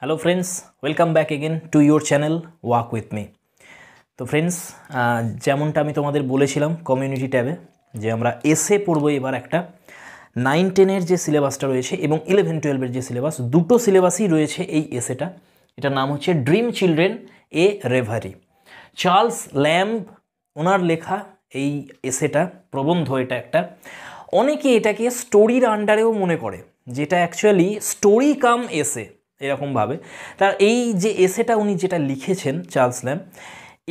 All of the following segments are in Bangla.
hello friends welcome back again to your channel walk with me তো ফ্রেন্ডস যেমনটা আমি তোমাদের বলেছিলাম কমিউনিটি ট্যাবে যে আমরা এসে পড়বো এবার একটা নাইন টেনের যে সিলেবাসটা রয়েছে এবং ইলেভেন টুয়েলভের যে সিলেবাস দুটো সিলেবাসই রয়েছে এই এসেটা এটার নাম হচ্ছে dream children a reverie Charles Lamb ওনার লেখা এই এসেটা প্রবন্ধ এটা একটা অনেকে এটাকে স্টোরির আন্ডারেও মনে করে যেটা অ্যাকচুয়ালি স্টোরি কাম এসে এরকমভাবে তার এই যে এসেটা উনি যেটা লিখেছেন চার্লস ল্যাম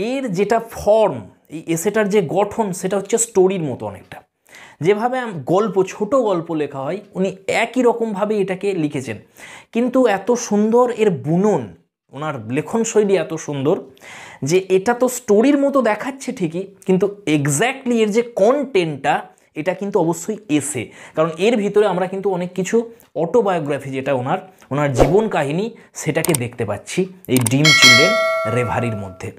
এর যেটা ফর্ম এই এসেটার যে গঠন সেটা হচ্ছে স্টোরির মতো অনেকটা যেভাবে গল্প ছোট গল্প লেখা হয় উনি একই রকমভাবে এটাকে লিখেছেন কিন্তু এত সুন্দর এর বুনন ওনার লেখন শৈলী এত সুন্দর যে এটা তো স্টোরির মতো দেখাচ্ছে ঠিকই কিন্তু এক্স্যাক্টলি এর যে কন্টেন্টটা এটা কিন্তু অবশ্যই এসে কারণ এর ভিতরে আমরা কিন্তু অনেক কিছু অটোবায়োগ্রাফি যেটা ওনার ওনার জীবন কাহিনী সেটাকে দেখতে পাচ্ছি এই ড্রিম চিলড্রেন রেভারির মধ্যে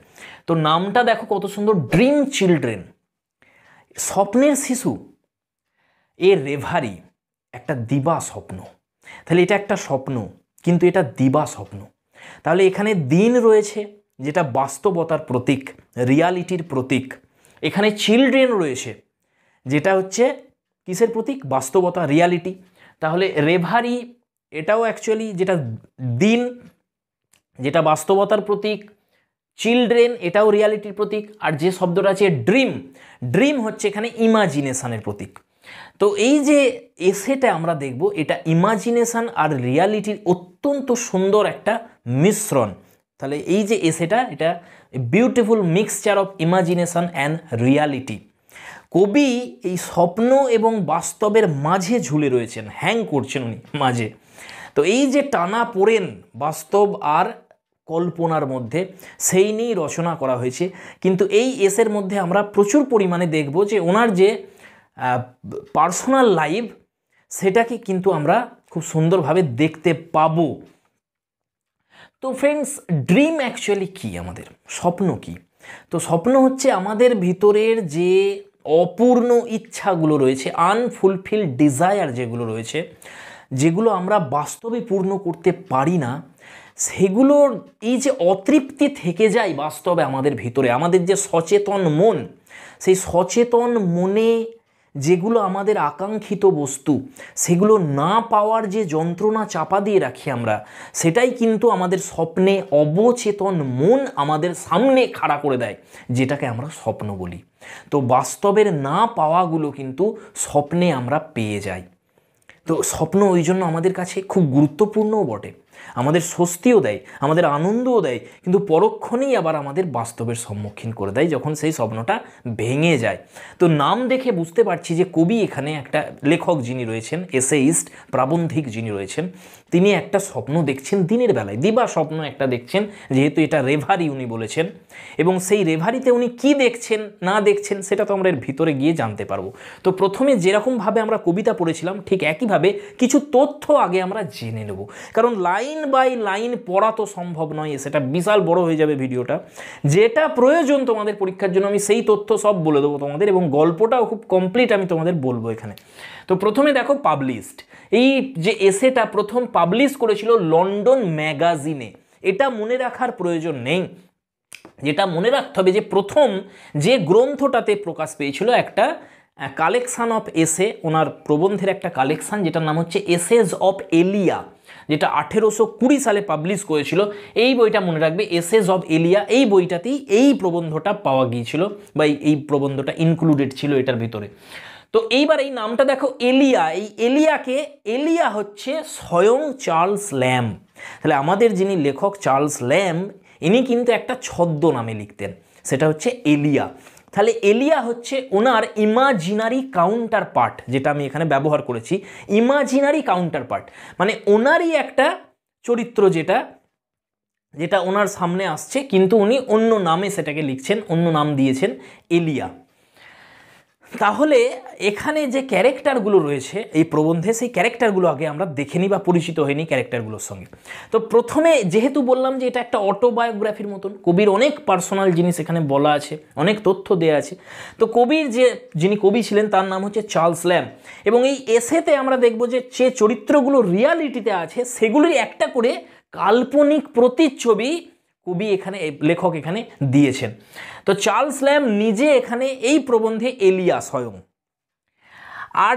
তো নামটা দেখো কত সুন্দর ড্রিম চিলড্রেন স্বপ্নের শিশু এ রেভারি একটা দিবা স্বপ্ন তাহলে এটা একটা স্বপ্ন কিন্তু এটা দিবা স্বপ্ন তাহলে এখানে দিন রয়েছে যেটা বাস্তবতার প্রতীক রিয়ালিটির প্রতীক এখানে চিলড্রেন রয়েছে যেটা হচ্ছে কিসের প্রতীক বাস্তবতা রিয়ালিটি তাহলে রেভারি এটাও অ্যাকচুয়ালি যেটা দিন যেটা বাস্তবতার প্রতীক চিলড্রেন এটাও রিয়ালিটির প্রতীক আর যে শব্দটা আছে ড্রিম ড্রিম হচ্ছে এখানে ইমাজিনেশানের প্রতীক তো এই যে এসেটা আমরা দেখব এটা ইমাজিনেশান আর রিয়ালিটির অত্যন্ত সুন্দর একটা মিশ্রণ তাহলে এই যে এসেটা এটা beautiful mixture of imagination and reality কবি এই স্বপ্ন এবং বাস্তবের মাঝে ঝুলে রয়েছেন হ্যাং করছেন উনি মাঝে তো এই যে টানা পড়েন বাস্তব আর কল্পনার মধ্যে সেই নিয়েই রচনা করা হয়েছে কিন্তু এই এসের মধ্যে আমরা প্রচুর পরিমাণে দেখব যে ওনার যে পার্সোনাল লাইভ সেটাকে কিন্তু আমরা খুব সুন্দরভাবে দেখতে পাবো তো ফ্রেন্ডস ড্রিম অ্যাকচুয়ালি কি আমাদের স্বপ্ন কি তো স্বপ্ন হচ্ছে আমাদের ভিতরের যে অপূর্ণ ইচ্ছাগুলো রয়েছে আনফুলফিল ডিজায়ার যেগুলো রয়েছে যেগুলো আমরা বাস্তবে পূর্ণ করতে পারি না সেগুলোর এই যে অতৃপ্তি থেকে যায় বাস্তবে আমাদের ভিতরে আমাদের যে সচেতন মন সেই সচেতন মনে যেগুলো আমাদের আকাঙ্ক্ষিত বস্তু সেগুলো না পাওয়ার যে যন্ত্রণা চাপা দিয়ে রাখি আমরা সেটাই কিন্তু আমাদের স্বপ্নে অবচেতন মন আমাদের সামনে খাড়া করে দেয় যেটাকে আমরা স্বপ্ন বলি তো বাস্তবের না পাওয়াগুলো কিন্তু স্বপ্নে আমরা পেয়ে যাই তো স্বপ্ন ওই জন্য আমাদের কাছে খুব গুরুত্বপূর্ণও বটে আমাদের স্বস্তিও দেয় আমাদের আনন্দও দেয় কিন্তু পরক্ষণেই আবার আমাদের বাস্তবের সম্মুখীন করে দেয় যখন সেই স্বপ্নটা ভেঙে যায় তো নাম দেখে বুঝতে পারছি যে কবি এখানে একটা লেখক যিনি রয়েছেন এসেইস্ট প্রাবন্ধিক যিনি রয়েছেন তিনি একটা স্বপ্ন দেখছেন দিনের বেলায় দিবা স্বপ্ন একটা দেখছেন যেহেতু এটা রেভারি উনি বলেছেন এবং সেই রেভারিতে উনি কি দেখছেন না দেখছেন সেটা তো আমরা এর ভিতরে গিয়ে জানতে পারবো তো প্রথমে যেরকমভাবে আমরা কবিতা পড়েছিলাম ঠিক একইভাবে কিছু তথ্য আগে আমরা জেনে নেব কারণ লাইন বাই লাইন পড়া তো সম্ভব নয় সেটা বিশাল বড় হয়ে যাবে ভিডিওটা যেটা প্রয়োজন তোমাদের পরীক্ষার জন্য আমি সেই তথ্য সব বলে দেবো তোমাদের এবং গল্পটাও খুব কমপ্লিট আমি তোমাদের বলবো এখানে তো প্রথমে দেখো পাবলিশড এই যে এসেটা প্রথম পাবলিশ করেছিল লন্ডন ম্যাগাজিনে এটা মনে রাখার প্রয়োজন নেই যেটা মনে রাখতে হবে যে প্রথম যে গ্রন্থটাতে প্রকাশ পেয়েছিল একটা কালেকশান অফ এসে ওনার প্রবন্ধের একটা কালেকশান যেটার নাম হচ্ছে এসেজ অফ এলিয়া যেটা আঠেরোশো কুড়ি সালে পাবলিশ করেছিল এই বইটা মনে রাখবে এসেজ অফ এলিয়া এই বইটাতেই এই প্রবন্ধটা পাওয়া গিয়েছিল বা এই প্রবন্ধটা ইনক্লুডেড ছিল এটার ভিতরে তো এইবার এই নামটা দেখো এলিয়া এই এলিয়াকে এলিয়া হচ্ছে স্বয়ং চার্লস ল্যাম তাহলে আমাদের যিনি লেখক চার্লস ল্যাম ইনি কিন্তু একটা ছদ্ম নামে লিখতেন সেটা হচ্ছে এলিয়া তাহলে এলিয়া হচ্ছে ওনার ইমাজিনারি কাউন্টার পার্ট যেটা আমি এখানে ব্যবহার করেছি ইমাজিনারি কাউন্টার পার্ট মানে ওনারই একটা চরিত্র যেটা যেটা ওনার সামনে আসছে কিন্তু উনি অন্য নামে সেটাকে লিখছেন অন্য নাম দিয়েছেন এলিয়া তাহলে এখানে যে ক্যারেক্টারগুলো রয়েছে এই প্রবন্ধে সেই ক্যারেক্টারগুলো আগে আমরা দেখেনি বা পরিচিত হইনি ক্যারেক্টারগুলোর সঙ্গে তো প্রথমে যেহেতু বললাম যে এটা একটা অটোবায়োগ্রাফির মতন কবির অনেক পার্সোনাল জিনিস এখানে বলা আছে অনেক তথ্য দেয়া আছে তো কবির যে যিনি কবি ছিলেন তার নাম হচ্ছে চার্লস ল্যাম এবং এই এসেতে আমরা দেখব যে যে চরিত্রগুলো রিয়ালিটিতে আছে সেগুলির একটা করে কাল্পনিক প্রতিচ্ছবি কবি এখানে লেখক এখানে দিয়েছেন তো চার্লস ল্যাম নিজে এখানে এই প্রবন্ধে এলিয়া স্বয়ং আর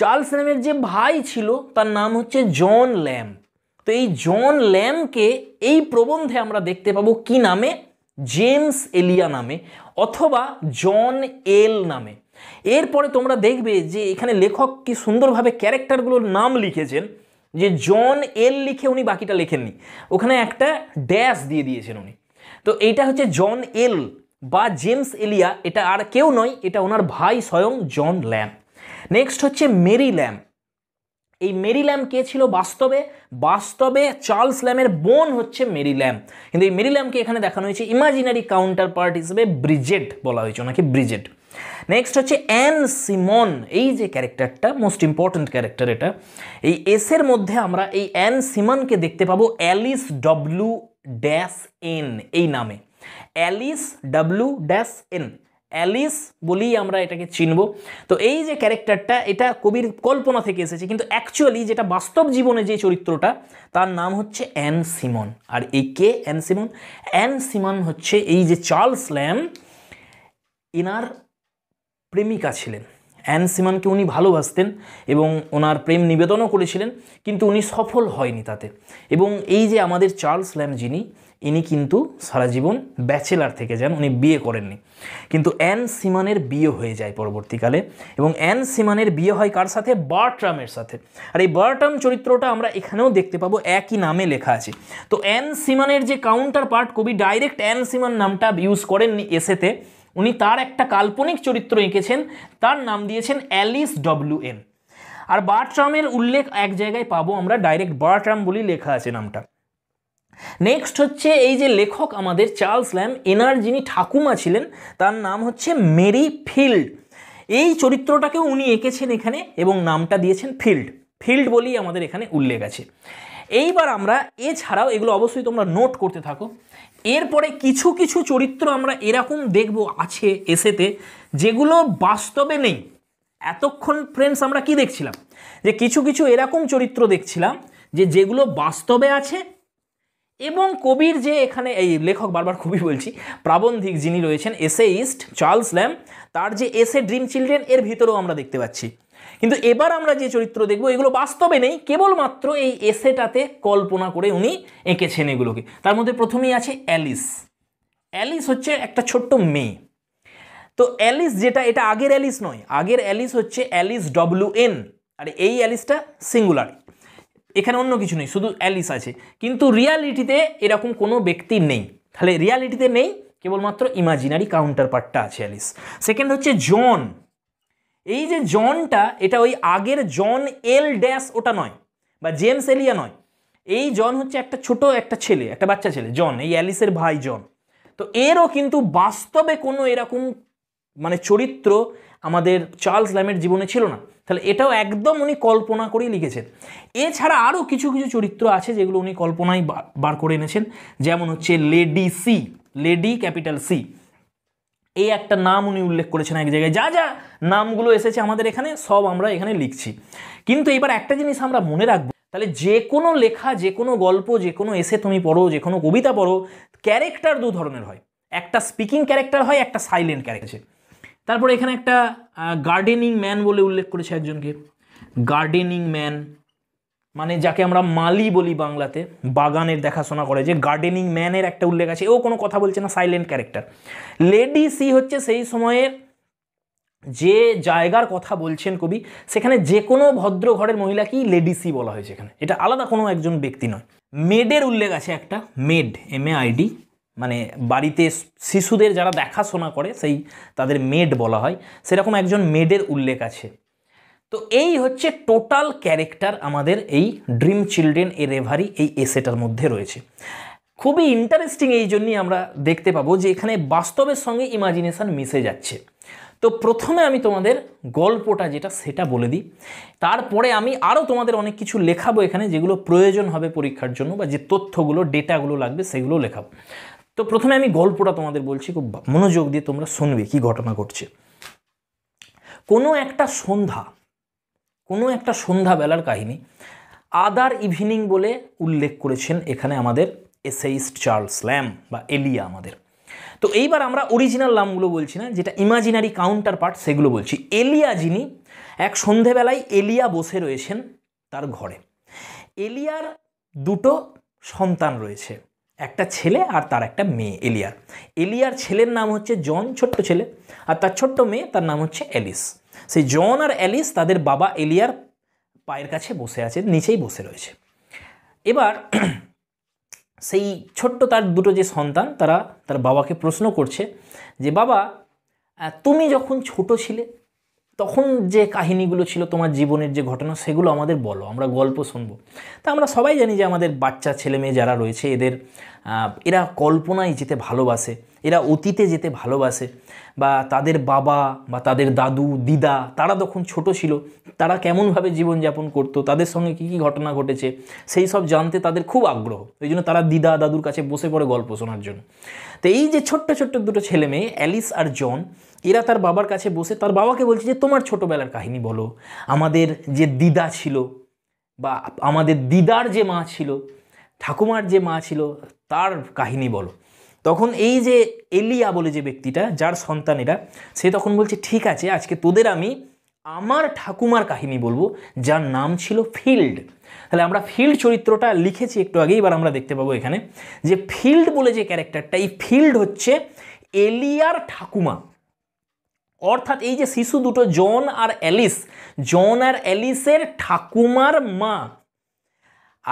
চার্লস ল্যামের যে ভাই ছিল তার নাম হচ্ছে জন ল্যাম তো এই জন ল্যামকে এই প্রবন্ধে আমরা দেখতে পাবো কি নামে জেমস এলিয়া নামে অথবা জন এল নামে এরপরে তোমরা দেখবে যে এখানে লেখক কি সুন্দরভাবে ক্যারেক্টারগুলোর নাম লিখেছেন যে জন এল লিখে উনি বাকিটা লেখেননি ওখানে একটা ড্যাশ দিয়ে দিয়েছেন উনি তো এইটা হচ্ছে জন এল বা জেমস এলিয়া এটা আর কেউ নয় এটা ওনার ভাই স্বয়ং জন ল্যাম নেক্সট হচ্ছে মেরি ল্যাম এই মেরি ল্যাম কে ছিল বাস্তবে বাস্তবে চার্লস ল্যামের বোন হচ্ছে মেরি ল্যাম কিন্তু এই মেরি ল্যামকে এখানে দেখানো হয়েছে ইমাজিনারি কাউন্টার পার্ট হিসেবে ব্রিজেট বলা হয়েছে ওনাকে ব্রিজেট নেক্সট হচ্ছে অ্যান সিমন এই যে ক্যারেক্টারটা মোস্ট ইম্পর্ট্যান্ট ক্যারেক্টার এটা এই এসের মধ্যে আমরা এই অ্যান সিমনকে দেখতে পাবো অ্যালিস ডব্লু ড্যাশ এন এই নামে Alice W dash N Alice বলেই আমরা এটাকে চিনব তো এই যে ক্যারেক্টারটা এটা কবির কল্পনা থেকে এসেছে কিন্তু অ্যাকচুয়ালি যেটা বাস্তব জীবনে যে চরিত্রটা তার নাম হচ্ছে অ্যান সিমন আর এই কে অ্যান সিমন অ্যান সিমন হচ্ছে এই যে চার্লস ল্যাম ইনার প্রেমিকা ছিলেন অ্যান সিমানকে উনি ভালোবাসতেন এবং ওনার প্রেম নিবেদনও করেছিলেন কিন্তু উনি সফল হয়নি তাতে এবং এই যে আমাদের চার্লস ল্যাম যিনি ইনি কিন্তু সারা জীবন ব্যাচেলার থেকে যান উনি বিয়ে করেননি কিন্তু অ্যান সিমানের বিয়ে হয়ে যায় পরবর্তীকালে এবং অ্যান সিমানের বিয়ে হয় কার সাথে বার্ট্রামের সাথে আর এই বার্ট্রাম চরিত্রটা আমরা এখানেও দেখতে পাবো একই নামে লেখা আছে তো অ্যান সিমানের যে কাউন্টার পার্ট কবি ডাইরেক্ট অ্যান সিমান নামটা ইউজ করেননি এসেতে উনি তার একটা কাল্পনিক চরিত্র এঁকেছেন তার নাম দিয়েছেন অ্যালিস ডব্লিউ এন আর বার্ট্রামের উল্লেখ এক জায়গায় পাবো আমরা ডাইরেক্ট বার্ট্রাম বলি লেখা আছে নামটা নেক্সট হচ্ছে এই যে লেখক আমাদের চার্লস ল্যাম এনার যিনি ঠাকুমা ছিলেন তার নাম হচ্ছে মেরি ফিল্ড এই চরিত্রটাকেও উনি এঁকেছেন এখানে এবং নামটা দিয়েছেন ফিল্ড ফিল্ড বলেই আমাদের এখানে উল্লেখ আছে এইবার আমরা এছাড়াও এগুলো অবশ্যই তোমরা নোট করতে থাকো এরপরে কিছু কিছু চরিত্র আমরা এরকম দেখব আছে এসেতে যেগুলো বাস্তবে নেই এতক্ষণ ফ্রেন্ডস আমরা কি দেখছিলাম যে কিছু কিছু এরকম চরিত্র দেখছিলাম যে যেগুলো বাস্তবে আছে এবং কবির যে এখানে এই লেখক বারবার কবি বলছি প্রাবন্ধিক যিনি রয়েছেন এসে ইস্ট চার্লস ল্যাম তার যে এসে ড্রিম চিলড্রেন এর ভিতরেও আমরা দেখতে পাচ্ছি কিন্তু এবার আমরা যে চরিত্র দেখব এগুলো বাস্তবে নেই কেবলমাত্র এই এসেটাতে কল্পনা করে উনি এঁকেছেন এগুলোকে তার মধ্যে প্রথমেই আছে অ্যালিস অ্যালিস হচ্ছে একটা ছোট্ট মেয়ে তো অ্যালিস যেটা এটা আগের অ্যালিস নয় আগের অ্যালিস হচ্ছে অ্যালিস ডব্লিউ এন আর এই অ্যালিসটা সিঙ্গুলার এখানে অন্য কিছু নেই শুধু অ্যালিস আছে কিন্তু রিয়ালিটিতে এরকম কোনো ব্যক্তি নেই তাহলে রিয়ালিটিতে নেই কেবলমাত্র ইমাজিনারি কাউন্টার পার্টটা আছে অ্যালিস সেকেন্ড হচ্ছে জন এই যে জনটা এটা ওই আগের জন এল ড্যাশ ওটা নয় বা জেমস এলিয়া নয় এই জন হচ্ছে একটা ছোট একটা ছেলে একটা বাচ্চা ছেলে জন এই অ্যালিসের ভাই জন তো এরও কিন্তু বাস্তবে কোনো এরকম মানে চরিত্র আমাদের চার্লস ল্যামের জীবনে ছিল না তাহলে এটাও একদম উনি কল্পনা করেই লিখেছেন এছাড়া আরও কিছু কিছু চরিত্র আছে যেগুলো উনি কল্পনায় বার করে এনেছেন যেমন হচ্ছে lady C lady capital C এই একটা নাম উনি উল্লেখ করেছেন এক জায়গায় যা যা নামগুলো এসেছে আমাদের এখানে সব আমরা এখানে লিখছি কিন্তু এবার একটা জিনিস আমরা মনে রাখবো তাহলে যে কোনো লেখা যে কোনো গল্প যে কোনো এসে তুমি পড়ো যে কোনো কবিতা পড়ো ক্যারেক্টার দু ধরনের হয় একটা স্পিকিং ক্যারেক্টার হয় একটা সাইলেন্ট ক্যারেক্টার তারপরে এখানে একটা গার্ডেনিং ম্যান বলে উল্লেখ করেছে একজনকে গার্ডেনিং ম্যান মানে যাকে আমরা মালি বলি বাংলাতে বাগানের দেখাশোনা করে যে গার্ডেনিং ম্যানের একটা উল্লেখ আছে ও কোনো কথা বলছে না সাইলেন্ট ক্যারেক্টার লেডি সি হচ্ছে সেই সময়ের যে জায়গার কথা বলছেন কবি সেখানে যে কোনো ভদ্র ঘরের মহিলাকেই লেডি সি বলা হয়েছে এখানে এটা আলাদা কোনো একজন ব্যক্তি নয় মেডের উল্লেখ আছে একটা মেড এম এ আইডি মানে বাড়িতে শিশুদের যারা দেখাশোনা করে সেই তাদের মেড বলা হয় সেরকম একজন মেডের উল্লেখ আছে তো এই হচ্ছে টোটাল ক্যারেক্টার আমাদের এই ড্রিম চিলড্রেন এ রেভারি এই এসেটার মধ্যে রয়েছে খুবই ইন্টারেস্টিং এই জন্যই আমরা দেখতে পাবো যে এখানে বাস্তবের সঙ্গে ইমাজিনেশান মিশে যাচ্ছে তো প্রথমে আমি তোমাদের গল্পটা যেটা সেটা বলে দিই তারপরে আমি আরও তোমাদের অনেক কিছু লেখাবো এখানে যেগুলো প্রয়োজন হবে পরীক্ষার জন্য বা যে তথ্যগুলো ডেটাগুলো লাগবে সেগুলো লেখাবো তো প্রথমে আমি গল্পটা তোমাদের বলছি খুব মনোযোগ দিয়ে তোমরা শুনবে কি ঘটনা ঘটছে কোনো একটা সন্ধ্যা কোনো একটা সন্ধ্যাবেলার কাহিনী আদার ইভিনিং বলে উল্লেখ করেছেন এখানে আমাদের এসেইস্ট চার্লস ল্যাম বা এলিয়া আমাদের তো এইবার আমরা অরিজিনাল নামগুলো বলছি না যেটা ইমাজিনারি কাউন্টার পার্ট সেগুলো বলছি এলিয়া যিনি এক সন্ধেবেলায় এলিয়া বসে রয়েছেন তার ঘরে এলিয়ার দুটো সন্তান রয়েছে একটা ছেলে আর তার একটা মেয়ে এলিয়ার এলিয়ার ছেলের নাম হচ্ছে জন ছোট্ট ছেলে আর তার ছোট্ট মেয়ে তার নাম হচ্ছে অ্যালিস সেই জন আর অ্যালিস তাদের বাবা এলিয়ার পায়ের কাছে বসে আছে নিচেই বসে রয়েছে এবার সেই ছোট্ট তার দুটো যে সন্তান তারা তার বাবাকে প্রশ্ন করছে যে বাবা তুমি যখন ছোট ছিলে তখন যে কাহিনীগুলো ছিল তোমার জীবনের যে ঘটনা সেগুলো আমাদের বলো আমরা গল্প শুনবো তা আমরা সবাই জানি যে আমাদের বাচ্চা ছেলে মেয়ে যারা রয়েছে এদের এরা কল্পনায় যেতে ভালোবাসে এরা অতীতে যেতে ভালোবাসে বা তাদের বাবা বা তাদের দাদু দিদা তারা তখন ছোট ছিল তারা কেমনভাবে জীবনযাপন করতো তাদের সঙ্গে কি কি ঘটনা ঘটেছে সেই সব জানতে তাদের খুব আগ্রহ ওই জন্য তারা দিদা দাদুর কাছে বসে পড়ে গল্প শোনার জন্য তো এই যে ছোট্ট ছোট্ট দুটো ছেলে মেয়ে অ্যালিস আর জন এরা তার বাবার কাছে বসে তার বাবাকে বলছে যে তোমার ছোটোবেলার কাহিনী বলো আমাদের যে দিদা ছিল বা আমাদের দিদার যে মা ছিল ঠাকুমার যে মা ছিল তার কাহিনী বলো তখন এই যে এলিয়া বলে যে ব্যক্তিটা যার সন্তানেরা সে তখন বলছে ঠিক আছে আজকে তোদের আমি আমার ঠাকুমার কাহিনী বলবো যার নাম ছিল ফিল্ড তাহলে আমরা ফিল্ড চরিত্রটা লিখেছি একটু আগেই এবার আমরা দেখতে পাবো এখানে যে ফিল্ড বলে যে ক্যারেক্টারটা এই ফিল্ড হচ্ছে এলিয়ার ঠাকুমা অর্থাৎ এই যে শিশু দুটো জন আর অ্যালিস জন আর অ্যালিসের ঠাকুমার মা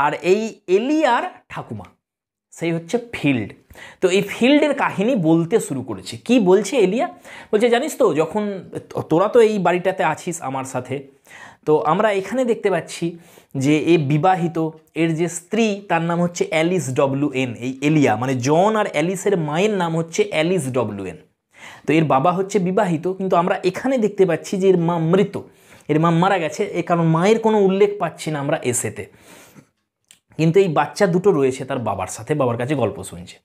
আর এই এলিয়ার ঠাকুমা সেই হচ্ছে ফিল্ড তো এই ফিল্ডের কাহিনী বলতে শুরু করেছে কি বলছে এলিয়া বলছে জানিস তো যখন তোরা তো এই বাড়িটাতে আছিস আমার সাথে তো আমরা এখানে দেখতে পাচ্ছি যে এ বিবাহিত এর যে স্ত্রী তার নাম হচ্ছে অ্যালিস ডব্লিউ এন এই এলিয়া মানে জন আর অ্যালিসের মায়ের নাম হচ্ছে অ্যালিস ডব্লিউ এন তো এর বাবা হচ্ছে বিবাহিত কিন্তু আমরা এখানে দেখতে পাচ্ছি যে এর মা মৃত এর মা মারা গেছে এ কারণ মায়ের কোনো উল্লেখ পাচ্ছি না আমরা এসেতে কিন্তু এই বাচ্চা দুটো রয়েছে তার বাবার সাথে বাবার কাছে গল্প শুনছে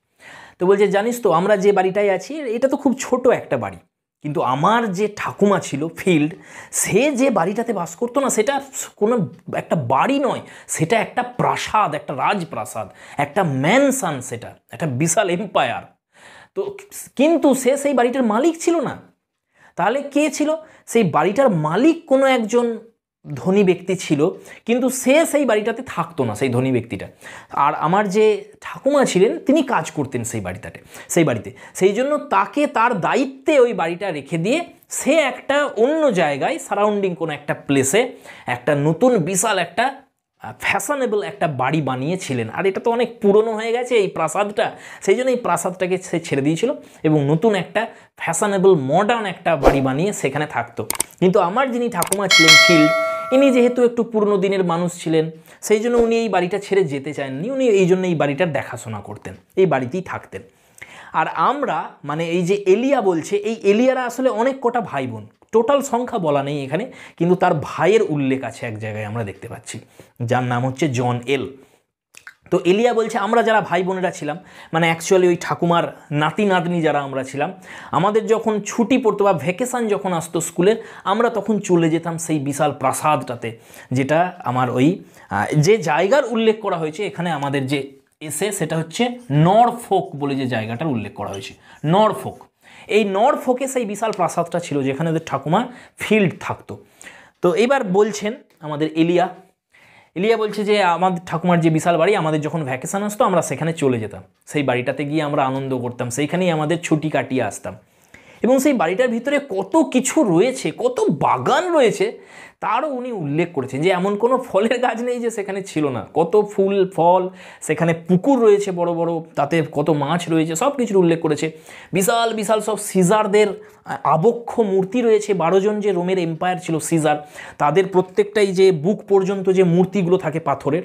তো বলছে জানিস তো আমরা যে বাড়িটায় আছি এটা তো খুব ছোট একটা বাড়ি কিন্তু আমার যে ঠাকুমা ছিল ফিল্ড সে যে বাড়িটাতে বাস করতো না সেটা কোনো একটা বাড়ি নয় সেটা একটা প্রাসাদ একটা রাজপ্রাসাদ একটা ম্যানসান সেটা একটা বিশাল এম্পায়ার তো কিন্তু সে সেই বাড়িটার মালিক ছিল না তাহলে কে ছিল সেই বাড়িটার মালিক কোনো একজন ধনী ব্যক্তি ছিল কিন্তু সে সেই বাড়িটাতে থাকতো না সেই ধনী ব্যক্তিটা আর আমার যে ঠাকুমা ছিলেন তিনি কাজ করতেন সেই বাড়িটাতে সেই বাড়িতে সেই জন্য তাকে তার দায়িত্বে ওই বাড়িটা রেখে দিয়ে সে একটা অন্য জায়গায় সারাউন্ডিং কোনো একটা প্লেসে একটা নতুন বিশাল একটা ফ্যাশনেবল একটা বাড়ি বানিয়েছিলেন আর এটা তো অনেক পুরনো হয়ে গেছে এই প্রাসাদটা সেই জন্য এই প্রাসাদটাকে সে ছেড়ে দিয়েছিল এবং নতুন একটা ফ্যাশনেবল মডার্ন একটা বাড়ি বানিয়ে সেখানে থাকতো কিন্তু আমার যিনি ঠাকুমা ছিলেন ফিল্ড ইনি যেহেতু একটু পুরনো দিনের মানুষ ছিলেন সেই জন্য উনি এই বাড়িটা ছেড়ে যেতে চাননি উনি এই জন্য এই বাড়িটার দেখাশোনা করতেন এই বাড়িতেই থাকতেন আর আমরা মানে এই যে এলিয়া বলছে এই এলিয়ারা আসলে অনেক কটা ভাই বোন টোটাল সংখ্যা বলা নেই এখানে কিন্তু তার ভাইয়ের উল্লেখ আছে এক জায়গায় আমরা দেখতে পাচ্ছি যার নাম হচ্ছে জন এল তো এলিয়া বলছে আমরা যারা ভাই বোনেরা ছিলাম মানে অ্যাকচুয়ালি ওই ঠাকুমার নাতি নাতনি যারা আমরা ছিলাম আমাদের যখন ছুটি পড়তো বা ভ্যাকেশান যখন আসতো স্কুলের আমরা তখন চলে যেতাম সেই বিশাল প্রাসাদটাতে যেটা আমার ওই যে জায়গার উল্লেখ করা হয়েছে এখানে আমাদের যে এসে সেটা হচ্ছে নরফোক বলে যে জায়গাটার উল্লেখ করা হয়েছে নরফোক এই ফোকে সেই বিশাল প্রাসাদটা ছিল যেখানে ওদের ঠাকুমা ফিল্ড থাকতো তো এবার বলছেন আমাদের এলিয়া এলিয়া বলছে যে আমাদের ঠাকুমার যে বিশাল বাড়ি আমাদের যখন ভ্যাকেশান আসতো আমরা সেখানে চলে যেতাম সেই বাড়িটাতে গিয়ে আমরা আনন্দ করতাম সেইখানেই আমাদের ছুটি কাটিয়ে আসতাম এবং সেই বাড়িটার ভিতরে কত কিছু রয়েছে কত বাগান রয়েছে তারও উনি উল্লেখ করেছেন যে এমন কোনো ফলের গাছ নেই যে সেখানে ছিল না কত ফুল ফল সেখানে পুকুর রয়েছে বড় বড় তাতে কত মাছ রয়েছে সব কিছুর উল্লেখ করেছে বিশাল বিশাল সব সিজারদের আবক্ষ মূর্তি রয়েছে বারোজন যে রোমের এম্পায়ার ছিল সিজার তাদের প্রত্যেকটাই যে বুক পর্যন্ত যে মূর্তিগুলো থাকে পাথরের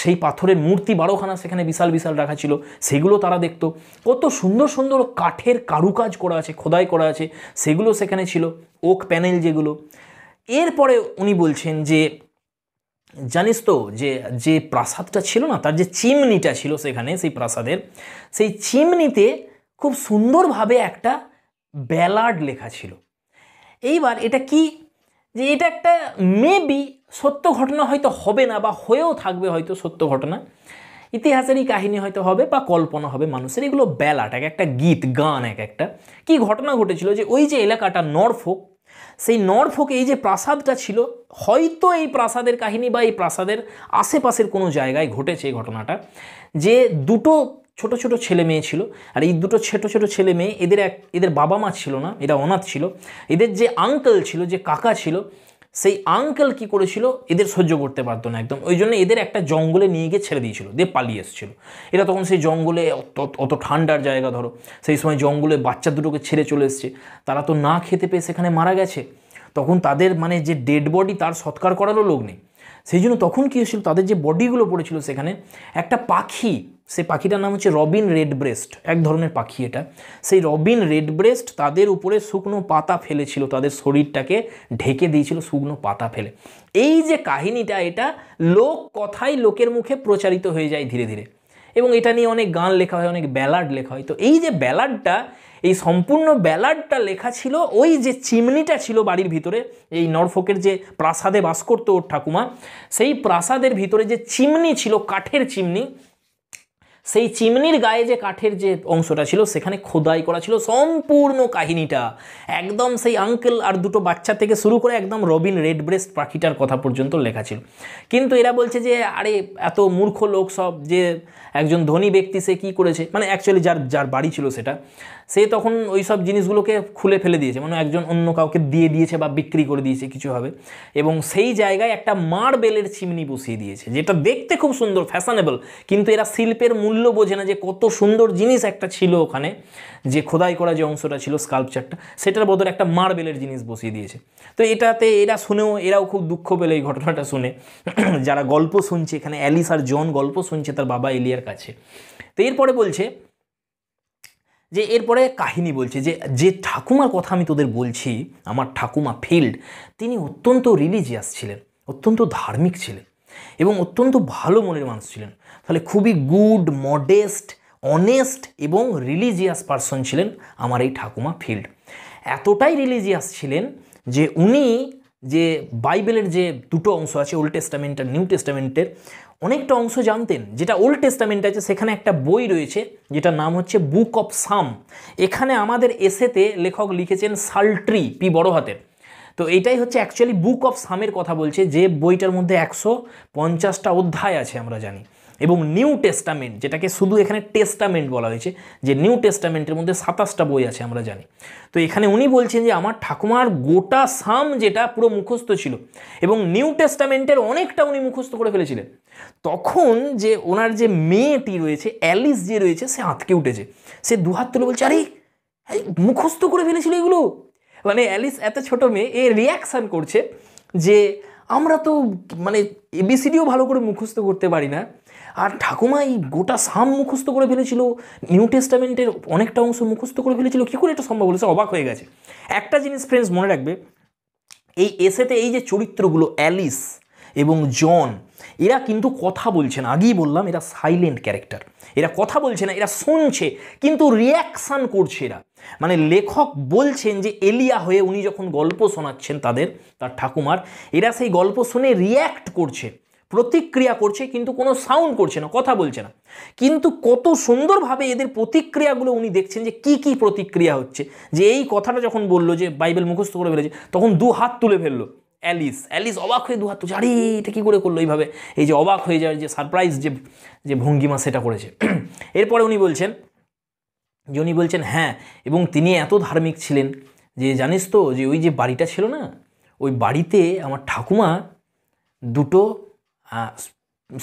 সেই পাথরের মূর্তি বারোখানা সেখানে বিশাল বিশাল রাখা ছিল সেগুলো তারা দেখত কত সুন্দর সুন্দর কাঠের কারুকাজ করা আছে খোদাই করা আছে সেগুলো সেখানে ছিল ওক প্যানেল যেগুলো এরপরে উনি বলছেন যে জানিস তো যে যে প্রাসাদটা ছিল না তার যে চিমনিটা ছিল সেখানে সেই প্রাসাদের সেই চিমনিতে খুব সুন্দরভাবে একটা ব্যালার্ড লেখা ছিল এইবার এটা কি যে এটা একটা মেবি সত্য ঘটনা হয়তো হবে না বা হয়েও থাকবে হয়তো সত্য ঘটনা ইতিহাসেরই কাহিনী হয়তো হবে বা কল্পনা হবে মানুষের এগুলো ব্যালাট এক একটা গীত গান এক একটা কি ঘটনা ঘটেছিল যে ওই যে এলাকাটা নরফোক সেই নরফোকে এই যে প্রাসাদটা ছিল হয়তো এই প্রাসাদের কাহিনী বা এই প্রাসাদের আশেপাশের কোনো জায়গায় ঘটেছে এই ঘটনাটা যে দুটো ছোট ছোট ছেলে মেয়ে ছিল আর এই দুটো ছোট ছোট ছেলে মেয়ে এদের এক এদের বাবা মা ছিল না এরা অনাথ ছিল এদের যে আঙ্কেল ছিল যে কাকা ছিল সেই আঙ্কেল কি করেছিল এদের সহ্য করতে পারতো না একদম ওই জন্য এদের একটা জঙ্গলে নিয়ে গিয়ে ছেড়ে দিয়েছিল দিয়ে পালিয়ে এসেছিল এরা তখন সেই জঙ্গলে অত ঠান্ডার জায়গা ধরো সেই সময় জঙ্গলে বাচ্চা দুটোকে ছেড়ে চলে এসছে তারা তো না খেতে পেয়ে সেখানে মারা গেছে তখন তাদের মানে যে ডেড বডি তার সৎকার করারও লোক নেই সেই জন্য তখন কী হয়েছিল তাদের যে বডিগুলো পড়েছিল সেখানে একটা পাখি সেই পাখিটার নাম হচ্ছে রবিন রেড ব্রেস্ট এক ধরনের পাখি এটা সেই রবিন রেড ব্রেস্ট তাদের উপরে শুকনো পাতা ফেলেছিল তাদের শরীরটাকে ঢেকে দিয়েছিল শুকনো পাতা ফেলে এই যে কাহিনীটা এটা লোক কথাই লোকের মুখে প্রচারিত হয়ে যায় ধীরে ধীরে এবং এটা নিয়ে অনেক গান লেখা হয় অনেক ব্যালাড লেখা হয় তো এই যে ব্যালার্ডটা এই সম্পূর্ণ ব্যালার্ডটা লেখা ছিল ওই যে চিমনিটা ছিল বাড়ির ভিতরে এই নরফোকের যে প্রাসাদে বাস করতো ওর ঠাকুমা সেই প্রাসাদের ভিতরে যে চিমনি ছিল কাঠের চিমনি সেই চিমনির গায়ে যে কাঠের যে অংশটা ছিল সেখানে খোদাই করা ছিল সম্পূর্ণ কাহিনীটা একদম সেই আঙ্কেল আর দুটো বাচ্চা থেকে শুরু করে একদম রবিন রেড ব্রেস্ট পাখিটার কথা পর্যন্ত লেখা ছিল কিন্তু এরা বলছে যে আরে এত মূর্খ লোক সব যে একজন ধনী ব্যক্তি সে কী করেছে মানে অ্যাকচুয়ালি যার যার বাড়ি ছিল সেটা সে তখন ওই সব জিনিসগুলোকে খুলে ফেলে দিয়েছে মানে একজন অন্য কাউকে দিয়ে দিয়েছে বা বিক্রি করে দিয়েছে কিছু হবে এবং সেই জায়গায় একটা মার্বেলের চিমনি বসিয়ে দিয়েছে যেটা দেখতে খুব সুন্দর ফ্যাশনেবল কিন্তু এরা শিল্পের মূল্য মূল্য বোঝে না যে কত সুন্দর জিনিস একটা ছিল ওখানে যে খোদাই করা যে অংশটা ছিল স্কাল্পচারটা সেটার বদলে একটা মার্বেলের জিনিস বসিয়ে দিয়েছে তো এটাতে এরা শুনেও এরাও খুব দুঃখ পেলে এই ঘটনাটা শুনে যারা গল্প শুনছে এখানে অ্যালিস আর জন গল্প শুনছে তার বাবা এলিয়ার কাছে তো এরপরে বলছে যে এরপরে কাহিনী বলছে যে যে ঠাকুমার কথা আমি তোদের বলছি আমার ঠাকুমা ফিল্ড তিনি অত্যন্ত রিলিজিয়াস ছিলেন অত্যন্ত ধার্মিক ছিলেন এবং অত্যন্ত ভালো মনের মানুষ ছিলেন তাহলে খুবই গুড মডেস্ট অনেস্ট এবং রিলিজিয়াস পারসন ছিলেন আমার এই ঠাকুমা ফিল্ড এতটাই রিলিজিয়াস ছিলেন যে উনি যে বাইবেলের যে দুটো অংশ আছে ওল্ড টেস্টামেন্ট আর নিউ টেস্টামেন্টের অনেকটা অংশ জানতেন যেটা ওল্ড টেস্টামেন্ট আছে সেখানে একটা বই রয়েছে যেটা নাম হচ্ছে বুক অফ সাম এখানে আমাদের এসেতে লেখক লিখেছেন সাল্ট্রি পি বড় হাতের তো এটাই হচ্ছে অ্যাকচুয়ালি বুক অফ সামের কথা বলছে যে বইটার মধ্যে একশো পঞ্চাশটা অধ্যায় আছে আমরা জানি এবং নিউ টেস্টামেন্ট যেটাকে শুধু এখানে টেস্টামেন্ট বলা হয়েছে যে নিউ টেস্টামেন্টের মধ্যে সাতাশটা বই আছে আমরা জানি তো এখানে উনি বলছেন যে আমার ঠাকুমার গোটা সাম যেটা পুরো মুখস্থ ছিল এবং নিউ টেস্টামেন্টের অনেকটা উনি মুখস্থ করে ফেলেছিলেন তখন যে ওনার যে মেয়েটি রয়েছে অ্যালিস যে রয়েছে সে আঁতকে উঠেছে সে দুহাত তুলে বলছে আরে মুখস্থ করে ফেলেছিল এগুলো মানে অ্যালিস এত ছোট মেয়ে এ রিয়াকশান করছে যে আমরা তো মানে এবিসিডিও ভালো করে মুখস্থ করতে পারি না আর ঠাকুমা এই গোটা সাম মুখস্থ করে ফেলেছিল নিউ টেস্টামেন্টের অনেকটা অংশ মুখস্থ করে ফেলেছিল কী করে এটা সম্ভব বলেছে অবাক হয়ে গেছে একটা জিনিস ফ্রেন্ডস মনে রাখবে এই এসেতে এই যে চরিত্রগুলো অ্যালিস এবং জন এরা কিন্তু কথা বলছে না আগেই বললাম এরা সাইলেন্ট ক্যারেক্টার এরা কথা বলছে না এরা শুনছে কিন্তু রিয়াকশান করছে এরা মানে লেখক বলছেন যে এলিয়া হয়ে উনি যখন গল্প শোনাচ্ছেন তাদের তার ঠাকুমার এরা সেই গল্প শুনে রিয়্যাক্ট করছে প্রতিক্রিয়া করছে কিন্তু কোনো সাউন্ড করছে না কথা বলছে না কিন্তু কত সুন্দরভাবে এদের প্রতিক্রিয়াগুলো উনি দেখছেন যে কি কি প্রতিক্রিয়া হচ্ছে যে এই কথাটা যখন বললো যে বাইবেল মুখস্থ করে ফেলেছে তখন দু হাত তুলে ফেললো অ্যালিস অ্যালিস অবাক হয়ে দু হাত তুলছে আরে এটা কী করে করলো এইভাবে এই যে অবাক হয়ে যাওয়ার যে সারপ্রাইজ যে যে ভঙ্গিমা সেটা করেছে এরপরে উনি বলছেন যে উনি বলছেন হ্যাঁ এবং তিনি এত ধার্মিক ছিলেন যে জানিস তো যে ওই যে বাড়িটা ছিল না ওই বাড়িতে আমার ঠাকুমা দুটো that's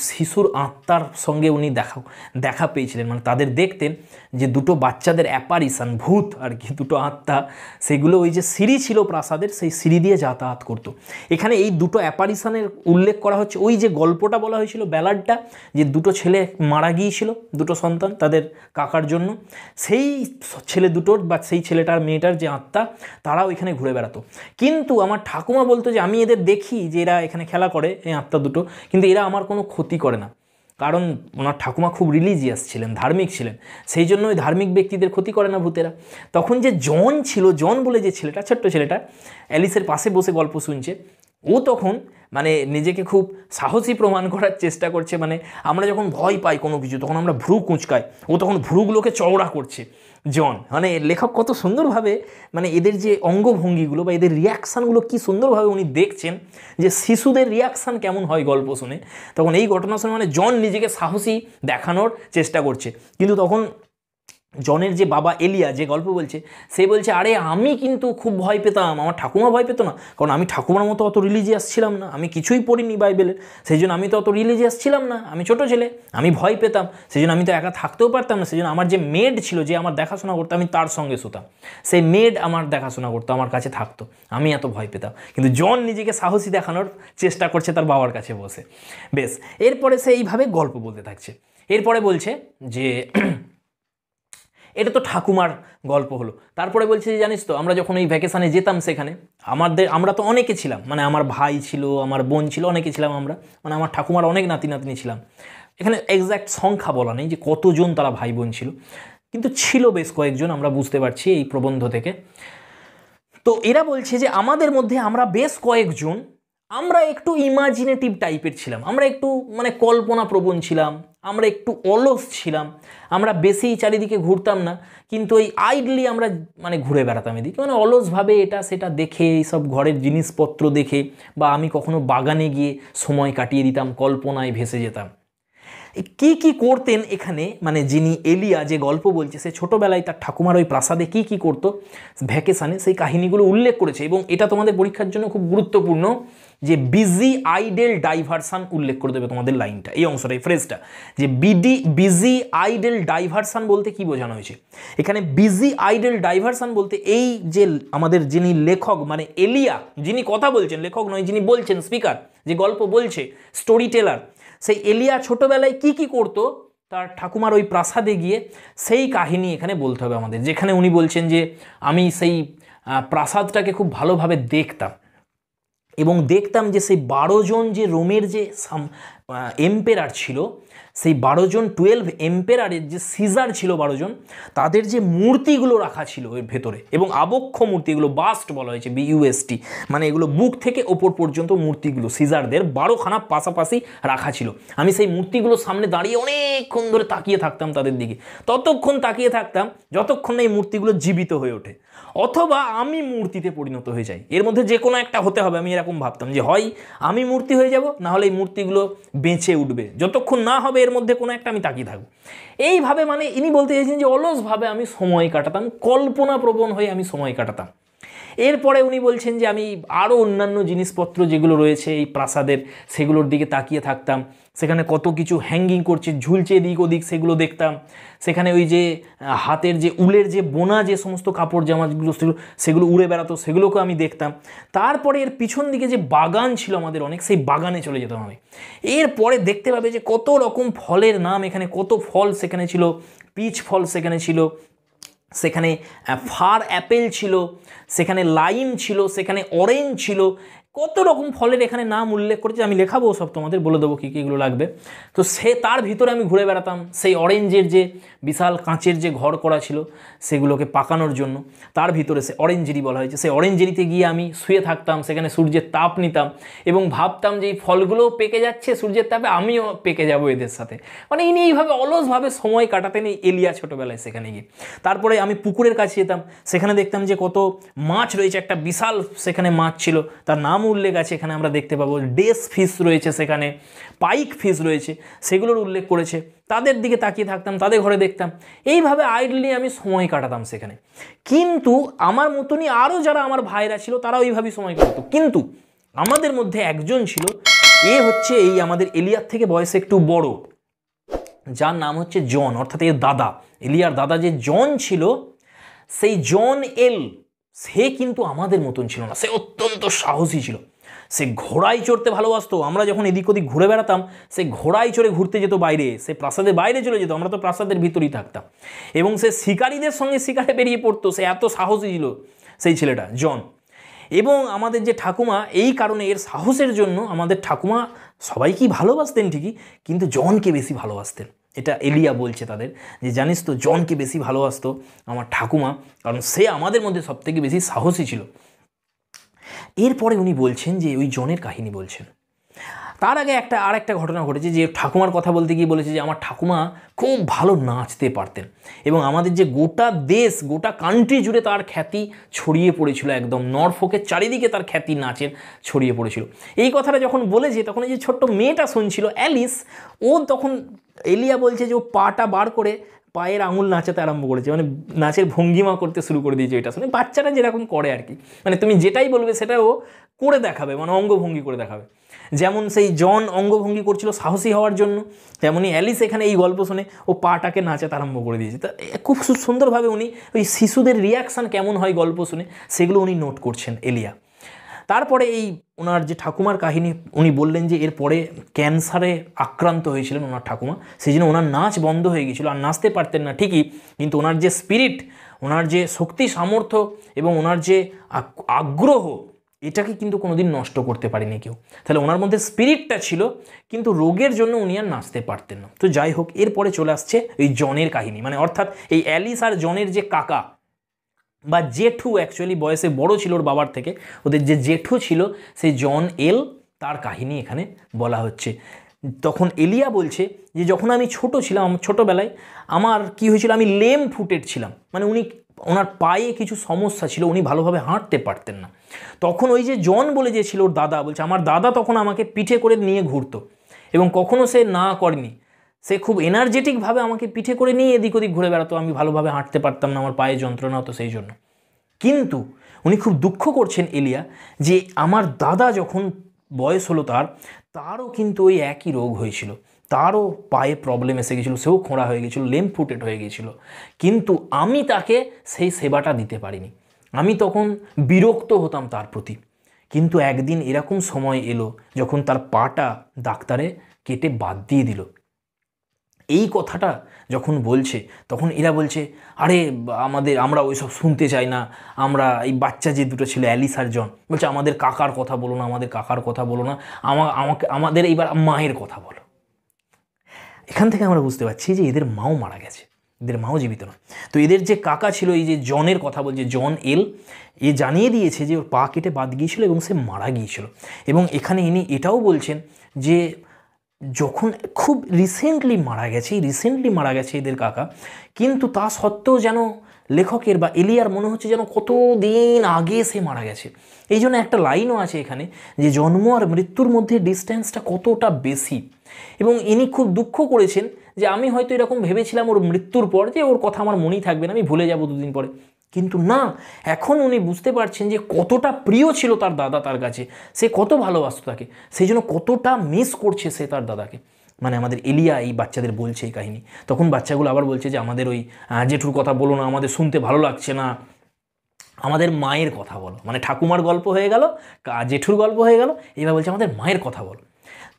শিশুর আত্মার সঙ্গে উনি দেখা দেখা পেয়েছিলেন মানে তাদের দেখতেন যে দুটো বাচ্চাদের অ্যাপারিশান ভূত আর কি দুটো আত্মা সেগুলো ওই যে সিঁড়ি ছিল প্রাসাদের সেই সিঁড়ি দিয়ে যাতায়াত করতো এখানে এই দুটো অ্যাপারিশানের উল্লেখ করা হচ্ছে ওই যে গল্পটা বলা হয়েছিল ব্যালাডটা যে দুটো ছেলে মারা গিয়েছিল দুটো সন্তান তাদের কাকার জন্য সেই ছেলে দুটোর বা সেই ছেলেটার মেয়েটার যে আত্মা তারাও এখানে ঘুরে বেড়াতো কিন্তু আমার ঠাকুমা বলতো যে আমি এদের দেখি যে এরা এখানে খেলা করে এই আত্মা দুটো কিন্তু এরা আমার কোনো ক্ষতি করে না কারণ ওনার ঠাকুমা খুব রিলিজিয়াস ছিলেন ধার্মিক ছিলেন সেই জন্য ওই ধার্মিক ব্যক্তিদের ক্ষতি করে না ভূতেরা তখন যে জন ছিল জন বলে যে ছেলেটা ছোট্ট ছেলেটা অ্যালিসের পাশে বসে গল্প শুনছে ও তখন মানে নিজেকে খুব সাহসী প্রমাণ করার চেষ্টা করছে মানে আমরা যখন ভয় পাই কোনো কিছু তখন আমরা ভ্রু কুঁচকাই ও তখন ভ্রুগুলোকে চওড়া করছে জন মানে লেখক কত সুন্দরভাবে মানে এদের যে অঙ্গভঙ্গিগুলো বা এদের রিয়াকশানগুলো কী সুন্দরভাবে উনি দেখছেন যে শিশুদের রিয়াকশান কেমন হয় গল্প শুনে তখন এই ঘটনা শুনে মানে জন নিজেকে সাহসী দেখানোর চেষ্টা করছে কিন্তু তখন জনের যে বাবা এলিয়া যে গল্প বলছে সে বলছে আরে আমি কিন্তু খুব ভয় পেতাম আমার ঠাকুমা ভয় পেত না কারণ আমি ঠাকুমার মতো অত রিলিজিয়াস ছিলাম না আমি কিছুই পড়িনি বাইবেলের সেই জন্য আমি তো অত রিলিজিয়াস ছিলাম না আমি ছোট ছেলে আমি ভয় পেতাম সেই জন্য আমি তো একা থাকতেও পারতাম না সেই জন্য আমার যে মেড ছিল যে আমার দেখাশোনা করতো আমি তার সঙ্গে শুতাম সেই মেড আমার দেখাশোনা করতো আমার কাছে থাকতো আমি এত ভয় পেতাম কিন্তু জন নিজেকে সাহসী দেখানোর চেষ্টা করছে তার বাবার কাছে বসে বেশ এরপরে সে এইভাবে গল্প বলতে থাকছে এরপরে বলছে যে এটা তো ঠাকুমার গল্প হলো তারপরে বলছে যে জানিস তো আমরা যখন এই ভ্যাকেশানে যেতাম সেখানে আমাদের আমরা তো অনেকে ছিলাম মানে আমার ভাই ছিল আমার বোন ছিল অনেকে ছিলাম আমরা মানে আমার ঠাকুমার অনেক নাতি নাতনি ছিলাম এখানে এক্স্যাক্ট সংখ্যা বলা নেই যে কতজন তারা ভাই বোন ছিল কিন্তু ছিল বেশ কয়েকজন আমরা বুঝতে পারছি এই প্রবন্ধ থেকে তো এরা বলছে যে আমাদের মধ্যে আমরা বেশ কয়েকজন আমরা একটু ইমাজিনেটিভ টাইপের ছিলাম আমরা একটু মানে কল্পনা প্রবণ ছিলাম আমরা একটু অলস ছিলাম আমরা বেশি চারিদিকে ঘুরতাম না কিন্তু ওই আইডলি আমরা মানে ঘুরে বেড়াতাম এদিকে মানে অলসভাবে এটা সেটা দেখে এইসব ঘরের জিনিসপত্র দেখে বা আমি কখনো বাগানে গিয়ে সময় কাটিয়ে দিতাম কল্পনায় ভেসে যেতাম কি কি করতেন এখানে মানে যিনি এলিয়া যে গল্প বলছে সে ছোটোবেলায় তার ঠাকুমার ওই প্রাসাদে কি কি করতো ভ্যাকেশানে সেই কাহিনীগুলো উল্লেখ করেছে এবং এটা তোমাদের পরীক্ষার জন্য খুব গুরুত্বপূর্ণ যে বিজি আইডেল ডাইভার্সান উল্লেখ করে দেবে তোমাদের লাইনটা এই অংশটা এই ফ্রেজটা যে বিডি বিজি আইডেল ডাইভার্সান বলতে কি বোঝানো হয়েছে এখানে বিজি আইডেল ডাইভার্সান বলতে এই যে আমাদের যিনি লেখক মানে এলিয়া যিনি কথা বলছেন লেখক নয় যিনি বলছেন স্পিকার যে গল্প বলছে স্টোরি টেলার সেই এলিয়া ছোটোবেলায় কি কি করতো তার ঠাকুমার ওই প্রাসাদে গিয়ে সেই কাহিনী এখানে বলতে হবে আমাদের যেখানে উনি বলছেন যে আমি সেই প্রাসাদটাকে খুব ভালোভাবে দেখতাম এবং দেখতাম যে সেই বারো জন যে রোমের যে এম্পেরার ছিল সেই বারো জন টুয়েলভ এম্পেরারের যে সিজার ছিল বারো জন তাদের যে মূর্তিগুলো রাখা ছিল এর ভেতরে এবং আবক্ষ মূর্তিগুলো বাস্ট বলা হয়েছে বিইউএসটি মানে এগুলো বুক থেকে ওপর পর্যন্ত মূর্তিগুলো সিজারদের বারোখানা পাশাপাশি রাখা ছিল আমি সেই মূর্তিগুলোর সামনে দাঁড়িয়ে অনেকক্ষণ ধরে তাকিয়ে থাকতাম তাদের দিকে ততক্ষণ তাকিয়ে থাকতাম যতক্ষণ না এই মূর্তিগুলো জীবিত হয়ে ওঠে অথবা আমি মূর্তিতে পরিণত হয়ে যাই এর মধ্যে যে কোনো একটা হতে হবে আমি এরকম ভাবতাম যে হয় আমি মূর্তি হয়ে যাব না হলে এই মূর্তিগুলো বেঁচে উঠবে যতক্ষণ না হবে এর মধ্যে কোনো একটা আমি তাকিয়ে থাকবো এইভাবে মানে ইনি বলতে চাইছেন যে অলসভাবে আমি সময় কাটাতাম কল্পনা প্রবণ হয়ে আমি সময় কাটাতাম এরপরে উনি বলছেন যে আমি আরও অন্যান্য জিনিসপত্র যেগুলো রয়েছে এই প্রাসাদের সেগুলোর দিকে তাকিয়ে থাকতাম সেখানে কত কিছু হ্যাঙ্গিং করছে ঝুলছে এদিক ওদিক সেগুলো দেখতাম সেখানে ওই যে হাতের যে উলের যে বোনা যে সমস্ত কাপড় জামাগুলো সেগুলো সেগুলো উড়ে বেড়াতো সেগুলোকে আমি দেখতাম তারপরে এর পিছন দিকে যে বাগান ছিল আমাদের অনেক সেই বাগানে চলে যেতাম আমি এরপরে দেখতে পাবে যে কত রকম ফলের নাম এখানে কত ফল সেখানে ছিল পিচ ফল সেখানে ছিল সেখানে ফার অ্যাপেল ছিল সেখানে লাইম ছিল সেখানে অরেঞ্জ ছিল কত রকম ফলের এখানে নাম উল্লেখ করেছে আমি লেখাবো সব তোমাদের বলে দেবো কী কীগুলো লাগবে তো সে তার ভিতরে আমি ঘুরে বেড়াতাম সেই অরেঞ্জের যে বিশাল কাঁচের যে ঘর করা ছিল সেগুলোকে পাকানোর জন্য তার ভিতরে সে অরেঞ্জেরি বলা হয়েছে সেই অরেঞ্জেরিতে গিয়ে আমি শুয়ে থাকতাম সেখানে সূর্যের তাপ নিতাম এবং ভাবতাম যে এই ফলগুলো পেকে যাচ্ছে সূর্যের তাপে আমিও পেকে যাব এদের সাথে মানে ইনি এইভাবে অলসভাবে সময় কাটাতেন এই এলিয়া ছোটোবেলায় সেখানে গিয়ে তারপরে আমি পুকুরের কাছে যেতাম সেখানে দেখতাম যে কত মাছ রয়েছে একটা বিশাল সেখানে মাছ ছিল তার নাম উল্লেখ আছে এখানে আমরা দেখতে পাবো ডেস ফিস রয়েছে সেখানে পাইক ফিস রয়েছে সেগুলোর উল্লেখ করেছে তাদের দিকে তাকিয়ে থাকতাম তাদের ঘরে দেখতাম এইভাবে আইডলি আমি সময় কাটাতাম সেখানে কিন্তু আমার মতনই আরও যারা আমার ভাইরা ছিল তারা ওইভাবেই সময় কাটাতো কিন্তু আমাদের মধ্যে একজন ছিল এ হচ্ছে এই আমাদের এলিয়ার থেকে বয়সে একটু বড় যার নাম হচ্ছে জন অর্থাৎ এর দাদা এলিয়ার দাদা যে জন ছিল সেই জন এল সে কিন্তু আমাদের মতন ছিল না সে অত্যন্ত সাহসী ছিল সে ঘোড়ায় চড়তে ভালোবাসতো আমরা যখন এদিক ওদিক ঘুরে বেড়াতাম সে ঘোড়ায় চড়ে ঘুরতে যেত বাইরে সে প্রাসাদের বাইরে চলে যেত আমরা তো প্রাসাদের ভিতরেই থাকতাম এবং সে শিকারীদের সঙ্গে শিকারে বেরিয়ে পড়তো সে এত সাহসী ছিল সেই ছেলেটা জন এবং আমাদের যে ঠাকুমা এই কারণে এর সাহসের জন্য আমাদের ঠাকুমা সবাইকেই ভালোবাসতেন ঠিকই কিন্তু জনকে বেশি ভালোবাসতেন এটা এলিয়া বলছে তাদের যে জানিস তো জনকে বেশি ভালোবাসতো আমার ঠাকুমা কারণ সে আমাদের মধ্যে সবথেকে বেশি সাহসী ছিল এরপরে উনি বলছেন যে ওই জনের কাহিনী বলছেন তার আগে একটা আর একটা ঘটনা ঘটেছে যে ঠাকুমার কথা বলতে গিয়ে বলেছে যে আমার ঠাকুমা খুব ভালো নাচতে পারতেন এবং আমাদের যে গোটা দেশ গোটা কান্ট্রি জুড়ে তার খ্যাতি ছড়িয়ে পড়েছিল একদম নর্ফোকের চারিদিকে তার খ্যাতি নাচের ছড়িয়ে পড়েছিল এই কথাটা যখন বলেছে তখন এই যে ছোট্ট মেয়েটা শুনছিল অ্যালিস ও তখন এলিয়া বলছে যে ও পাটা বার করে পায়ের আঙুল নাচাতে আরম্ভ করেছে মানে নাচের ভঙ্গিমা করতে শুরু করে দিয়েছে এটা শুনে বাচ্চারা যেরকম করে আর কি মানে তুমি যেটাই বলবে সেটা ও করে দেখাবে মানে অঙ্গভঙ্গি করে দেখাবে যেমন সেই জন অঙ্গভঙ্গি করছিল সাহসী হওয়ার জন্য তেমনি অ্যালিস এখানে এই গল্প শুনে ও পাটাকে নাচাতে আরম্ভ করে দিয়েছে তা খুব সুন্দরভাবে উনি ওই শিশুদের রিয়াকশান কেমন হয় গল্প শুনে সেগুলো উনি নোট করছেন এলিয়া তারপরে এই ওনার যে ঠাকুমার কাহিনী উনি বললেন যে এরপরে ক্যান্সারে আক্রান্ত হয়েছিলেন ওনার ঠাকুমা সেই জন্য ওনার নাচ বন্ধ হয়ে গিয়েছিল আর নাচতে পারতেন না ঠিকই কিন্তু ওনার যে স্পিরিট ওনার যে শক্তি সামর্থ্য এবং ওনার যে আগ্রহ এটাকে কিন্তু কোনোদিন নষ্ট করতে পারেনি কেউ তাহলে ওনার মধ্যে স্পিরিটটা ছিল কিন্তু রোগের জন্য উনি আর নাচতে পারতেন না তো যাই হোক এরপরে চলে আসছে এই জনের কাহিনী মানে অর্থাৎ এই অ্যালিস আর জনের যে কাকা বা জেঠু অ্যাকচুয়ালি বয়সে বড় ছিল ওর বাবার থেকে ওদের যে জেঠু ছিল সেই জন এল তার কাহিনী এখানে বলা হচ্ছে তখন এলিয়া বলছে যে যখন আমি ছোট ছিলাম ছোটোবেলায় আমার কি হয়েছিল আমি লেম ফুটেড ছিলাম মানে উনি ওনার পায়ে কিছু সমস্যা ছিল উনি ভালোভাবে হাঁটতে পারতেন না তখন ওই যে জন বলে যে ছিল ওর দাদা বলছে আমার দাদা তখন আমাকে পিঠে করে নিয়ে ঘুরত এবং কখনও সে না করেনি সে খুব এনার্জেটিকভাবে আমাকে পিঠে করে নিয়ে এদিক ওদিক ঘুরে বেড়াতো আমি ভালোভাবে হাঁটতে পারতাম না আমার পায়ে যন্ত্রণা হতো সেই জন্য কিন্তু উনি খুব দুঃখ করছেন এলিয়া যে আমার দাদা যখন বয়স হলো তার তারও কিন্তু ওই একই রোগ হয়েছিল তারও পায়ে প্রবলেম এসে গেছিলো সেও খোঁড়া হয়ে গেছিলো লেম ফুটেড হয়ে গেছিলো কিন্তু আমি তাকে সেই সেবাটা দিতে পারিনি আমি তখন বিরক্ত হতাম তার প্রতি কিন্তু একদিন এরকম সময় এলো যখন তার পাটা ডাক্তারে কেটে বাদ দিয়ে দিল এই কথাটা যখন বলছে তখন এরা বলছে আরে আমাদের আমরা ওই সব শুনতে চাই না আমরা এই বাচ্চা যে দুটো ছিল অ্যালিসার জন বলছে আমাদের কাকার কথা বলো না আমাদের কাকার কথা বলো না আমাকে আমাদের এইবার মায়ের কথা বলো এখান থেকে আমরা বুঝতে পারছি যে এদের মাও মারা গেছে এদের মাও জীবিত নয় তো এদের যে কাকা ছিল এই যে জনের কথা বলছে জন এল এ জানিয়ে দিয়েছে যে ওর পা কেটে বাদ গিয়েছিল এবং সে মারা গিয়েছিল এবং এখানে ইনি এটাও বলছেন যে যখন খুব রিসেন্টলি মারা গেছে রিসেন্টলি মারা গেছে এদের কাকা কিন্তু তা সত্ত্বেও যেন লেখকের বা এলিয়ার মনে হচ্ছে যেন কতদিন আগে সে মারা গেছে এই জন্য একটা লাইনও আছে এখানে যে জন্ম আর মৃত্যুর মধ্যে ডিস্ট্যান্সটা কতটা বেশি এবং ইনি খুব দুঃখ করেছেন যে আমি হয়তো এরকম ভেবেছিলাম ওর মৃত্যুর পর যে ওর কথা আমার মনেই থাকবে না আমি ভুলে যাব দুদিন পরে কিন্তু না এখন উনি বুঝতে পারছেন যে কতটা প্রিয় ছিল তার দাদা তার কাছে সে কত ভালোবাসত তাকে সেই জন্য কতটা মিস করছে সে তার দাদাকে মানে আমাদের এলিয়া এই বাচ্চাদের বলছে এই কাহিনী তখন বাচ্চাগুলো আবার বলছে যে আমাদের ওই জেঠুর কথা বলো না আমাদের শুনতে ভালো লাগছে না আমাদের মায়ের কথা বলো মানে ঠাকুমার গল্প হয়ে গেল জেঠুর গল্প হয়ে গেল এবার বলছে আমাদের মায়ের কথা বলো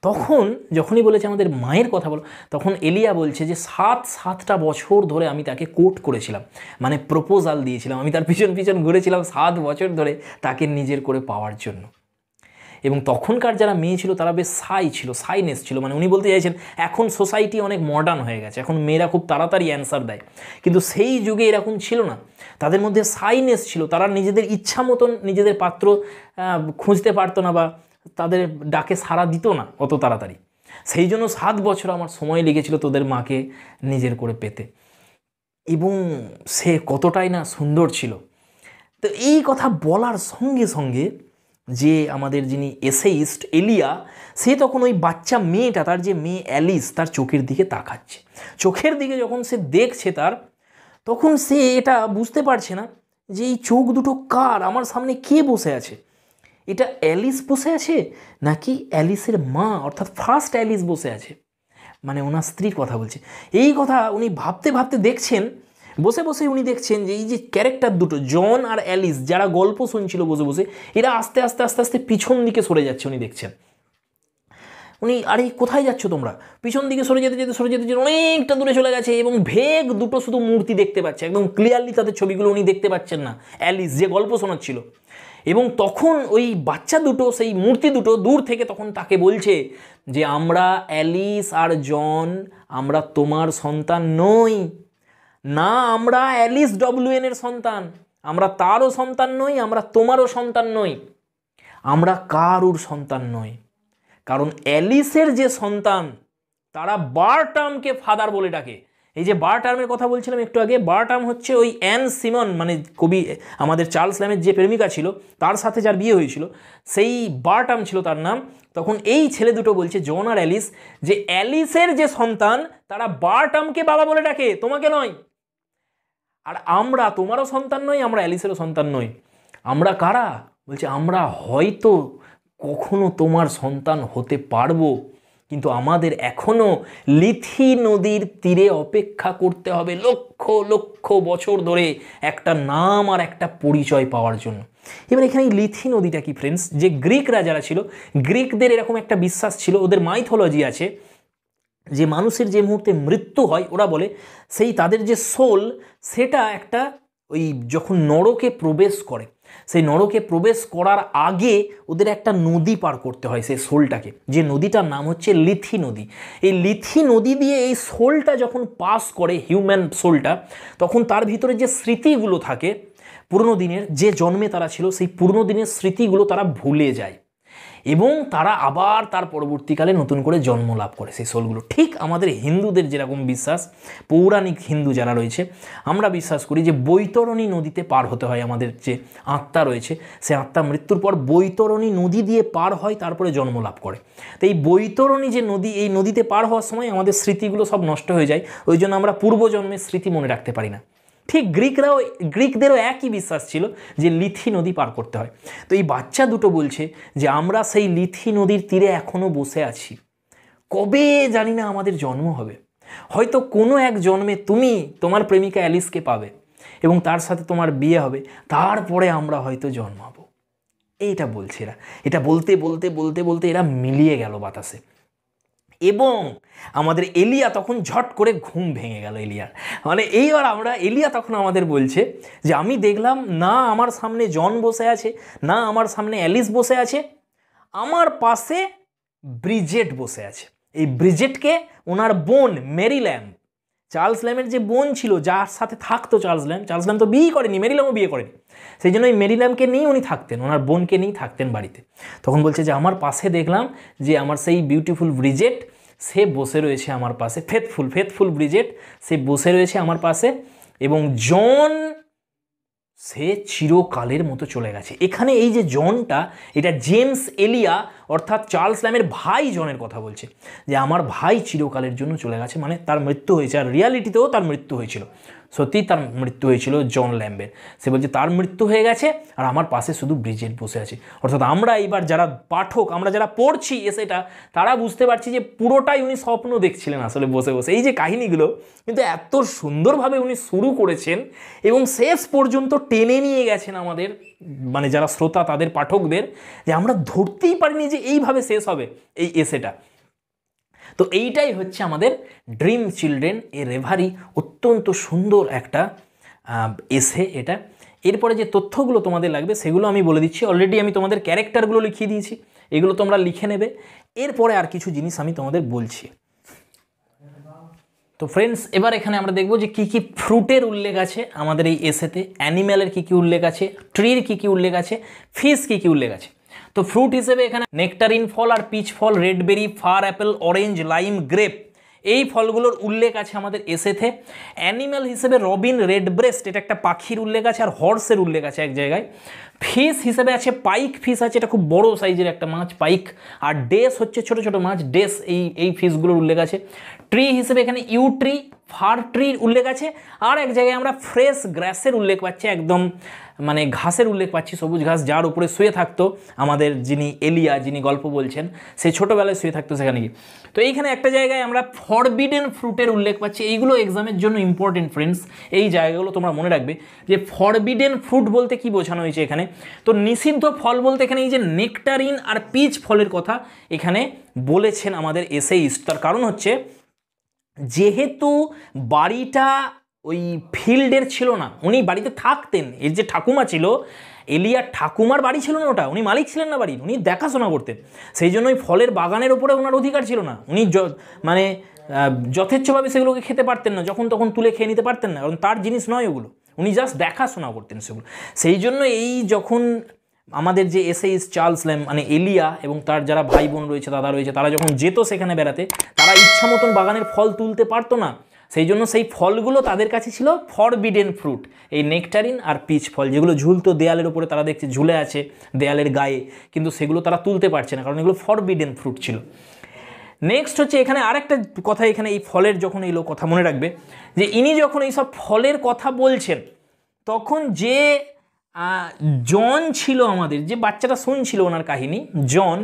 তখন যখনই বলেছে আমাদের মায়ের কথা বল তখন এলিয়া বলছে যে সাত সাতটা বছর ধরে আমি তাকে কোর্ট করেছিলাম মানে প্রপোজাল দিয়েছিলাম আমি তার পিছন পিছন ঘুরেছিলাম সাত বছর ধরে তাকে নিজের করে পাওয়ার জন্য এবং তখনকার যারা মেয়ে ছিল তারা বেশ সাই ছিল সাইনেস ছিল মানে উনি বলতে চাইছেন এখন সোসাইটি অনেক মডার্ন হয়ে গেছে এখন মেয়েরা খুব তাড়াতাড়ি অ্যান্সার দেয় কিন্তু সেই যুগে এরকম ছিল না তাদের মধ্যে সাইনেস ছিল তারা নিজেদের ইচ্ছা মতন নিজেদের পাত্র খুঁজতে পারতো না বা তাদের ডাকে সাড়া দিত না অত তাড়াতাড়ি সেই জন্য সাত বছর আমার সময় লেগেছিল তোদের মাকে নিজের করে পেতে এবং সে কতটাই না সুন্দর ছিল তো এই কথা বলার সঙ্গে সঙ্গে যে আমাদের যিনি এসেইস্ট এলিয়া সে তখন ওই বাচ্চা মেয়েটা তার যে মেয়ে অ্যালিস তার চোখের দিকে তাকাচ্ছে চোখের দিকে যখন সে দেখছে তার তখন সে এটা বুঝতে পারছে না যে এই চোখ দুটো কার আমার সামনে কে বসে আছে এটা অ্যালিস বসে আছে নাকি অ্যালিসের মা অর্থাৎ ফার্স্ট অ্যালিস বসে আছে মানে ওনার স্ত্রীর কথা বলছে এই কথা উনি ভাবতে ভাবতে দেখছেন বসে বসে উনি দেখছেন যে এই যে ক্যারেক্টার দুটো জন আর অ্যালিস যারা গল্প শুনছিল বসে বসে এরা আস্তে আস্তে আস্তে আস্তে পিছন দিকে সরে যাচ্ছে উনি দেখছেন উনি আরে কোথায় যাচ্ছ তোমরা পিছন দিকে সরে যেতে যেতে সরে যেতে যেতে অনেকটা দূরে চলে গেছে এবং ভেগ দুটো শুধু মূর্তি দেখতে পাচ্ছে একদম ক্লিয়ারলি তাদের ছবিগুলো উনি দেখতে পাচ্ছেন না অ্যালিস যে গল্প শোনাচ্ছিল এবং তখন ওই বাচ্চা দুটো সেই মূর্তি দুটো দূর থেকে তখন তাকে বলছে যে আমরা অ্যালিস আর জন আমরা তোমার সন্তান নই না আমরা অ্যালিস ডব্লিউএনের সন্তান আমরা তারও সন্তান নই আমরা তোমারও সন্তান নই আমরা কারুর সন্তান নই কারণ অ্যালিসের যে সন্তান তারা বারটামকে ফাদার বলে ডাকে এই যে বার টার্মের কথা বলছিলাম একটু আগে বার টার্ম হচ্ছে ওই অ্যান সিমন মানে কবি আমাদের চার্লস ল্যামের যে প্রেমিকা ছিল তার সাথে যার বিয়ে হয়েছিল সেই বার টার্ম ছিল তার নাম তখন এই ছেলে দুটো বলছে জন আর অ্যালিস যে অ্যালিসের যে সন্তান তারা বার টার্মকে বাবা বলে ডাকে তোমাকে নয় আর আমরা তোমারও সন্তান নই আমরা অ্যালিসেরও সন্তান নই আমরা কারা বলছে আমরা হয়তো কখনো তোমার সন্তান হতে পারবো কিন্তু আমাদের এখনও লিথি নদীর তীরে অপেক্ষা করতে হবে লক্ষ লক্ষ বছর ধরে একটা নাম আর একটা পরিচয় পাওয়ার জন্য এবার এখানে এই লিথি নদীটা কি ফ্রেন্ডস যে গ্রিক রাজারা ছিল গ্রিকদের এরকম একটা বিশ্বাস ছিল ওদের মাইথোলজি আছে যে মানুষের যে মুহূর্তে মৃত্যু হয় ওরা বলে সেই তাদের যে সোল সেটা একটা ওই যখন নরকে প্রবেশ করে সেই নরকে প্রবেশ করার আগে ওদের একটা নদী পার করতে হয় সেই সোলটাকে যে নদীটার নাম হচ্ছে লিথি নদী এই লিথি নদী দিয়ে এই সোলটা যখন পাস করে হিউম্যান সোলটা তখন তার ভিতরে যে স্মৃতিগুলো থাকে পুরনো দিনের যে জন্মে তারা ছিল সেই পুরনো দিনের স্মৃতিগুলো তারা ভুলে যায় এবং তারা আবার তার পরবর্তীকালে নতুন করে জন্ম লাভ করে সেই সোলগুলো ঠিক আমাদের হিন্দুদের যেরকম বিশ্বাস পৌরাণিক হিন্দু যারা রয়েছে আমরা বিশ্বাস করি যে বৈতরণী নদীতে পার হতে হয় আমাদের যে আত্মা রয়েছে সে আত্মা মৃত্যুর পর বৈতরণী নদী দিয়ে পার হয় তারপরে জন্ম লাভ করে তো এই বৈতরণী যে নদী এই নদীতে পার হওয়ার সময় আমাদের স্মৃতিগুলো সব নষ্ট হয়ে যায় ওই জন্য আমরা পূর্বজন্মের স্মৃতি মনে রাখতে পারি না ঠিক গ্রিকরাও গ্রিকদেরও একই বিশ্বাস ছিল যে লিথি নদী পার করতে হয় তো এই বাচ্চা দুটো বলছে যে আমরা সেই লিথি নদীর তীরে এখনও বসে আছি কবে জানি না আমাদের জন্ম হবে হয়তো কোনো এক জন্মে তুমি তোমার প্রেমিকা অ্যালিসকে পাবে এবং তার সাথে তোমার বিয়ে হবে তারপরে আমরা হয়তো জন্মাবো এইটা বলছে এরা এটা বলতে বলতে বলতে বলতে এরা মিলিয়ে গেল বাতাসে এবং আমাদের এলিয়া তখন ঝট করে ঘুম ভেঙে গেল এলিয়ার মানে এইবার আমরা এলিয়া তখন আমাদের বলছে যে আমি দেখলাম না আমার সামনে জন বসে আছে না আমার সামনে অ্যালিস বসে আছে আমার পাশে ব্রিজেট বসে আছে এই ব্রিজেটকে ওনার বোন মেরি ল্যাম্প চার্লস ল্যামের যে বোন ছিল যার সাথে থাকতো চার্লস ল্যাম চার্লস ল্যাম তো বিয়ে করেনি মেরি ল্যামও বিয়ে করেনি সেই জন্য ওই মেরিনামকে নিয়েই উনি থাকতেন ওনার বোনকে নিয়েই থাকতেন বাড়িতে তখন বলছে যে আমার পাশে দেখলাম যে আমার সেই বিউটিফুল ব্রিজেট সে বসে রয়েছে আমার পাশে ফেথফুল ফেথফুল ব্রিজেট সে বসে রয়েছে আমার পাশে এবং জন সে চিরকালের মতো চলে গেছে এখানে এই যে জনটা এটা জেমস এলিয়া অর্থাৎ চার্লস ল্যামের ভাই জনের কথা বলছে যে আমার ভাই চিরকালের জন্য চলে গেছে মানে তার মৃত্যু হয়েছে আর রিয়ালিটিতেও তার মৃত্যু হয়েছিল সত্যিই তার মৃত্যু হয়েছিল জন ল্যাম্বের সে বলছে তার মৃত্যু হয়ে গেছে আর আমার পাশে শুধু ব্রিজেট বসে আছে অর্থাৎ আমরা এবার যারা পাঠক আমরা যারা পড়ছি এসেটা তারা বুঝতে পারছি যে পুরোটাই উনি স্বপ্ন দেখছিলেন আসলে বসে বসে এই যে কাহিনীগুলো কিন্তু এত সুন্দরভাবে উনি শুরু করেছেন এবং শেষ পর্যন্ত টেনে নিয়ে গেছেন আমাদের মানে যারা শ্রোতা তাদের পাঠকদের যে আমরা ধরতেই পারিনি যে এইভাবে শেষ হবে এই এসেটা তো এইটাই হচ্ছে আমাদের ড্রিম চিলড্রেন এ রেভারি অত্যন্ত সুন্দর একটা এসে এটা এরপরে যে তথ্যগুলো তোমাদের লাগবে সেগুলো আমি বলে দিচ্ছি অলরেডি আমি তোমাদের ক্যারেক্টারগুলো লিখিয়ে দিয়েছি এগুলো তোমরা লিখে নেবে এরপরে আর কিছু জিনিস আমি তোমাদের বলছি তো ফ্রেন্ডস এবার এখানে আমরা দেখব যে কী কী ফ্রুটের উল্লেখ আছে আমাদের এই এসেতে অ্যানিম্যালের কী কী উল্লেখ আছে ট্রির কী কী উল্লেখ আছে ফিস কী কী উল্লেখ আছে তো ফ্রুট হিসেবে এখানে নেকটারিন ফল আর পিচ ফল redberry fir apple orange lime grape এই ফলগুলোর উল্লেখ আছে আমাদের এসেথে অ্যানিম্যাল হিসেবে রবিন রেড ব্রেস্ট এটা একটা পাখির উল্লেখ আছে আর হর্সের উল্লেখ আছে এক জায়গায় ফিস হিসেবে আছে পাইক ফিস আছে এটা খুব বড় সাইজের একটা মাছ পাইক আর ডেস হচ্ছে ছোট ছোট মাছ ডেস এই এই ফিসগুলোর উল্লেখ আছে ট্রি হিসেবে এখানে ইউ ট্রি ফার ট্রির উল্লেখ আছে আর এক জায়গায় আমরা ফ্রেশ গ্রাসের উল্লেখ পাচ্ছি একদম মানে ঘাসের উল্লেখ পাচ্ছি সবুজ ঘাস যার উপরে শুয়ে থাকতো আমাদের যিনি এলিয়া যিনি গল্প বলছেন সে ছোটোবেলায় শুয়ে থাকতো সেখানে গিয়ে তো এইখানে একটা জায়গায় আমরা ফরবিডেন ফ্রুটের উল্লেখ পাচ্ছি এইগুলো এক্সামের জন্য ইম্পর্টেন্ট ফ্রেন্ডস এই জায়গাগুলো তোমরা মনে রাখবে যে ফরবিডেন ফ্রুট বলতে কি বোঝানো হয়েছে এখানে তো নিষিদ্ধ ফল বলতে এখানে এই যে নেকটারিন আর পিচ ফলের কথা এখানে বলেছেন আমাদের এসেইস্ট তার কারণ হচ্ছে যেহেতু বাড়িটা ওই ফিল্ডের ছিল না উনি বাড়িতে থাকতেন এর যে ঠাকুমা ছিল এলিয়ার ঠাকুমার বাড়ি ছিল না ওটা উনি মালিক ছিলেন না বাড়ির উনি দেখাশোনা করতেন সেই জন্য ওই ফলের বাগানের ওপরে ওনার অধিকার ছিল না উনি মানে যথেচ্ছভাবে সেগুলোকে খেতে পারতেন না যখন তখন তুলে খেয়ে নিতে পারতেন না কারণ তার জিনিস নয় ওগুলো উনি জাস্ট দেখাশোনা করতেন সেগুলো সেই জন্য এই যখন আমাদের যে এসএইস চার্লস ল্যাম মানে এলিয়া এবং তার যারা ভাই বোন রয়েছে দাদা রয়েছে তারা যখন যেত সেখানে বেড়াতে তারা ইচ্ছা মতন বাগানের ফল তুলতে পারতো না সেই জন্য সেই ফলগুলো তাদের কাছে ছিল ফরবিডেন ফ্রুট এই নেকটারিন আর পিচ ফল যেগুলো ঝুলতো দেয়ালের উপরে তারা দেখছে ঝুলে আছে দেয়ালের গায়ে কিন্তু সেগুলো তারা তুলতে পারছে না কারণ এগুলো ফরবিডেন ফ্রুট ছিল নেক্সট হচ্ছে এখানে আরেকটা কথা এখানে এই ফলের যখন এই লোক কথা মনে রাখবে যে ইনি যখন এই সব ফলের কথা বলছেন তখন যে জন ছিল আমাদের যে বাচ্চাটা শুনছিল ওনার কাহিনী জন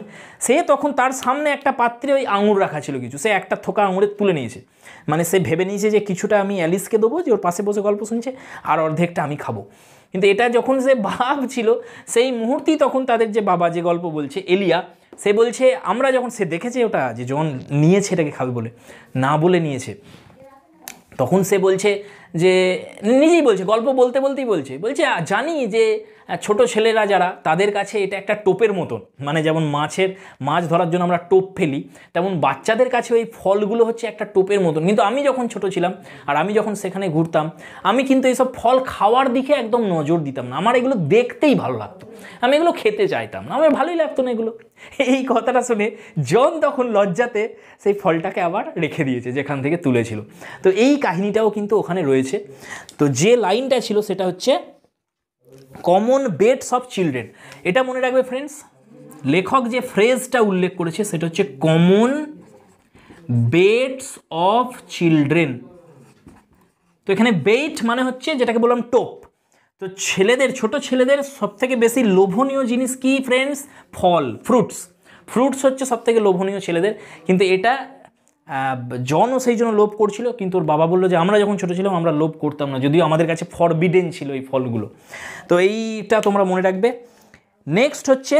সে তখন তার সামনে একটা পাত্রে ওই আঙুর রাখা ছিল কিছু সে একটা থোকা আঙুরে তুলে নিয়েছে মানে সে ভেবে নিয়েছে যে কিছুটা আমি অ্যালিসকে দেবো যে ওর পাশে বসে গল্প শুনছে আর অর্ধেকটা আমি খাবো কিন্তু এটা যখন সে ছিল সেই মুহূর্তেই তখন তাদের যে বাবা যে গল্প বলছে এলিয়া সে বলছে আমরা যখন সে দেখেছে ওটা যে জন নিয়েছে এটাকে খাবে বলে না বলে নিয়েছে তখন সে বলছে যে নিজেই বলছে গল্প বলতে বলতেই বলছে বলছে জানি যে ছোট ছেলেরা যারা তাদের কাছে এটা একটা টোপের মতন মানে যেমন মাছের মাছ ধরার জন্য আমরা টোপ ফেলি তেমন বাচ্চাদের কাছে ওই ফলগুলো হচ্ছে একটা টোপের মতন কিন্তু আমি যখন ছোট ছিলাম আর আমি যখন সেখানে ঘুরতাম আমি কিন্তু এইসব ফল খাওয়ার দিকে একদম নজর দিতাম না আমার এগুলো দেখতেই ভালো লাগতো আমি এগুলো খেতে চাইতাম না আমার ভালোই লাগতো না এগুলো এই কথাটা শুনে জন তখন লজ্জাতে সেই ফলটাকে আবার রেখে দিয়েছে যেখান থেকে তুলেছিল তো এই কাহিনীটাও কিন্তু ওখানে রয়েছে রয়েছে তো যে লাইনটা ছিল সেটা হচ্ছে কমন বেটস অফ চিলড্রেন এটা মনে রাখবে ফ্রেন্ডস লেখক যে ফ্রেজটা উল্লেখ করেছে সেটা হচ্ছে কমন বেটস অফ চিলড্রেন তো এখানে বেট মানে হচ্ছে যেটাকে বললাম টোপ তো ছেলেদের ছোট ছেলেদের সবথেকে বেশি লোভনীয় জিনিস কি ফ্রেন্ডস ফল ফ্রুটস ফ্রুটস হচ্ছে সবথেকে লোভনীয় ছেলেদের কিন্তু এটা জনও সেই জন্য লোভ করছিল কিন্তু ওর বাবা বললো যে আমরা যখন ছোটো ছিলাম আমরা লোভ করতাম না যদিও আমাদের কাছে ফরবিডেন ছিল এই ফলগুলো তো এইটা তোমরা মনে রাখবে নেক্সট হচ্ছে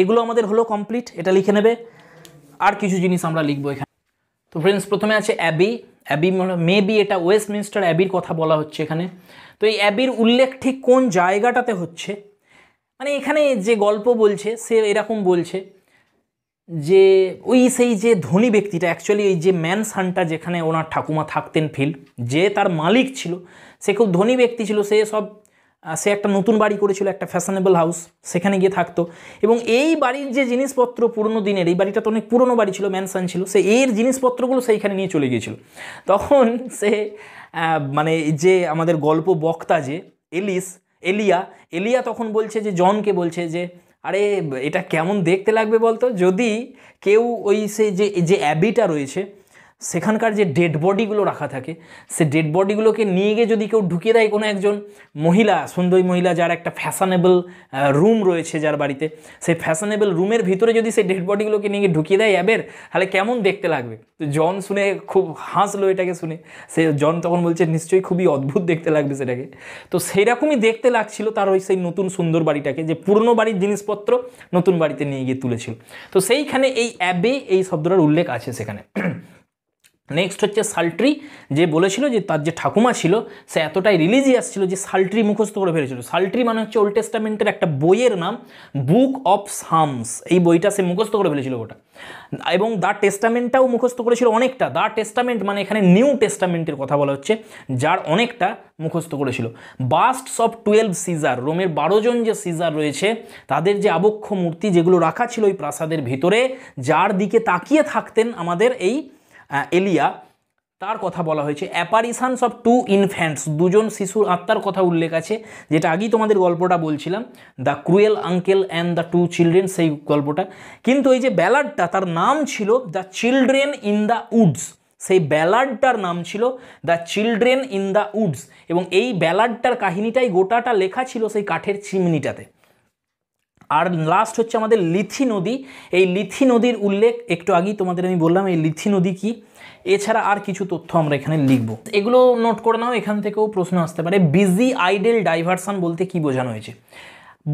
এগুলো আমাদের হলো কমপ্লিট এটা লিখে নেবে আর কিছু জিনিস আমরা লিখবো এখানে তো ফ্রেন্ডস প্রথমে আছে অ্যাবি অ্যাবি মেবি এটা ওয়েস্টমিনস্টার অ্যাবির কথা বলা হচ্ছে এখানে তো এই অ্যাবির উল্লেখ ঠিক কোন জায়গাটাতে হচ্ছে মানে এখানে যে গল্প বলছে সে এরকম বলছে যে ওই সেই যে ধনী ব্যক্তিটা অ্যাকচুয়ালি ওই যে ম্যানসানটা যেখানে ওনার ঠাকুমা থাকতেন ফিল্ড যে তার মালিক ছিল সে খুব ধনী ব্যক্তি ছিল সে সব সে একটা নতুন বাড়ি করেছিল একটা ফ্যাশনেবল হাউস সেখানে গিয়ে থাকতো এবং এই বাড়ির যে জিনিসপত্র পুরনো দিনের এই বাড়িটা তো অনেক পুরনো বাড়ি ছিল ম্যানসান ছিল সে এর জিনিসপত্রগুলো সেইখানে নিয়ে চলে গিয়েছিল তখন সে মানে যে আমাদের গল্প বক্তা যে এলিস এলিয়া এলিয়া তখন বলছে যে জনকে বলছে যে আরে এটা কেমন দেখতে লাগবে বলতো যদি কেউ ওই সে যে যে অ্যাবিটা রয়েছে সেখানকার যে ডেড বডিগুলো রাখা থাকে সে ডেড বডিগুলোকে নিয়ে গিয়ে যদি কেউ ঢুকিয়ে দেয় কোনো একজন মহিলা সুন্দরী মহিলা যার একটা ফ্যাশনেবল রুম রয়েছে যার বাড়িতে সেই ফ্যাশনেবল রুমের ভিতরে যদি সেই ডেড বডিগুলোকে নিয়ে গিয়ে ঢুকিয়ে দেয় অ্যাবের তাহলে কেমন দেখতে লাগবে তো জন শুনে খুব হাসলো এটাকে শুনে সে জন তখন বলছে নিশ্চয়ই খুবই অদ্ভুত দেখতে লাগবে সেটাকে তো রকমই দেখতে লাগছিল তার ওই সেই নতুন সুন্দর বাড়িটাকে যে পুরনো বাড়ির জিনিসপত্র নতুন বাড়িতে নিয়ে গিয়ে তুলেছিল তো সেইখানে এই অ্যাবে এই শব্দটার উল্লেখ আছে সেখানে নেক্সট হচ্ছে সাল্ট্রি যে বলেছিল যে তার যে ঠাকুমা ছিল সে এতটাই রিলিজিয়াস ছিল যে সাল্ট্রি মুখস্থ করে ফেলেছিল সাল্ট্রি মানে হচ্ছে ওল্ড টেস্টামেন্টের একটা বইয়ের নাম বুক অফ সামস এই বইটা সে মুখস্থ করে ফেলেছিল ওটা এবং দ্য টেস্টামেন্টটাও মুখস্থ করেছিল অনেকটা দ্য টেস্টামেন্ট মানে এখানে নিউ টেস্টামেন্টের কথা বলা হচ্ছে যার অনেকটা মুখস্থ করেছিল বাস্টস অফ টুয়েলভ সিজার রোমের বারো জন যে সিজার রয়েছে তাদের যে আবক্ষ মূর্তি যেগুলো রাখা ছিল ওই প্রাসাদের ভিতরে যার দিকে তাকিয়ে থাকতেন আমাদের এই এলিয়া তার কথা বলা হয়েছে অ্যাপারিশানস অফ টু ইনফ্যান্টস দুজন শিশুর আত্মার কথা উল্লেখ আছে যেটা আগেই তোমাদের গল্পটা বলছিলাম the cruel uncle and the two children সেই গল্পটা কিন্তু এই যে ব্যালারটা তার নাম ছিল the children in the woods সেই ব্যালাডটার নাম ছিল the children in the woods এবং এই ব্যালার্ডটার কাহিনীটাই গোটাটা লেখা ছিল সেই কাঠের চিমনিটাতে আর লাস্ট হচ্ছে আমাদের লিথি নদী এই লিথি নদীর উল্লেখ একটু আগেই তোমাদের আমি বললাম এই লিথি নদী কী এছাড়া আর কিছু তথ্য আমরা এখানে লিখব এগুলো নোট করে নাও এখান থেকেও প্রশ্ন আসতে পারে বিজি আইডেল ডাইভারশান বলতে কি বোঝানো হয়েছে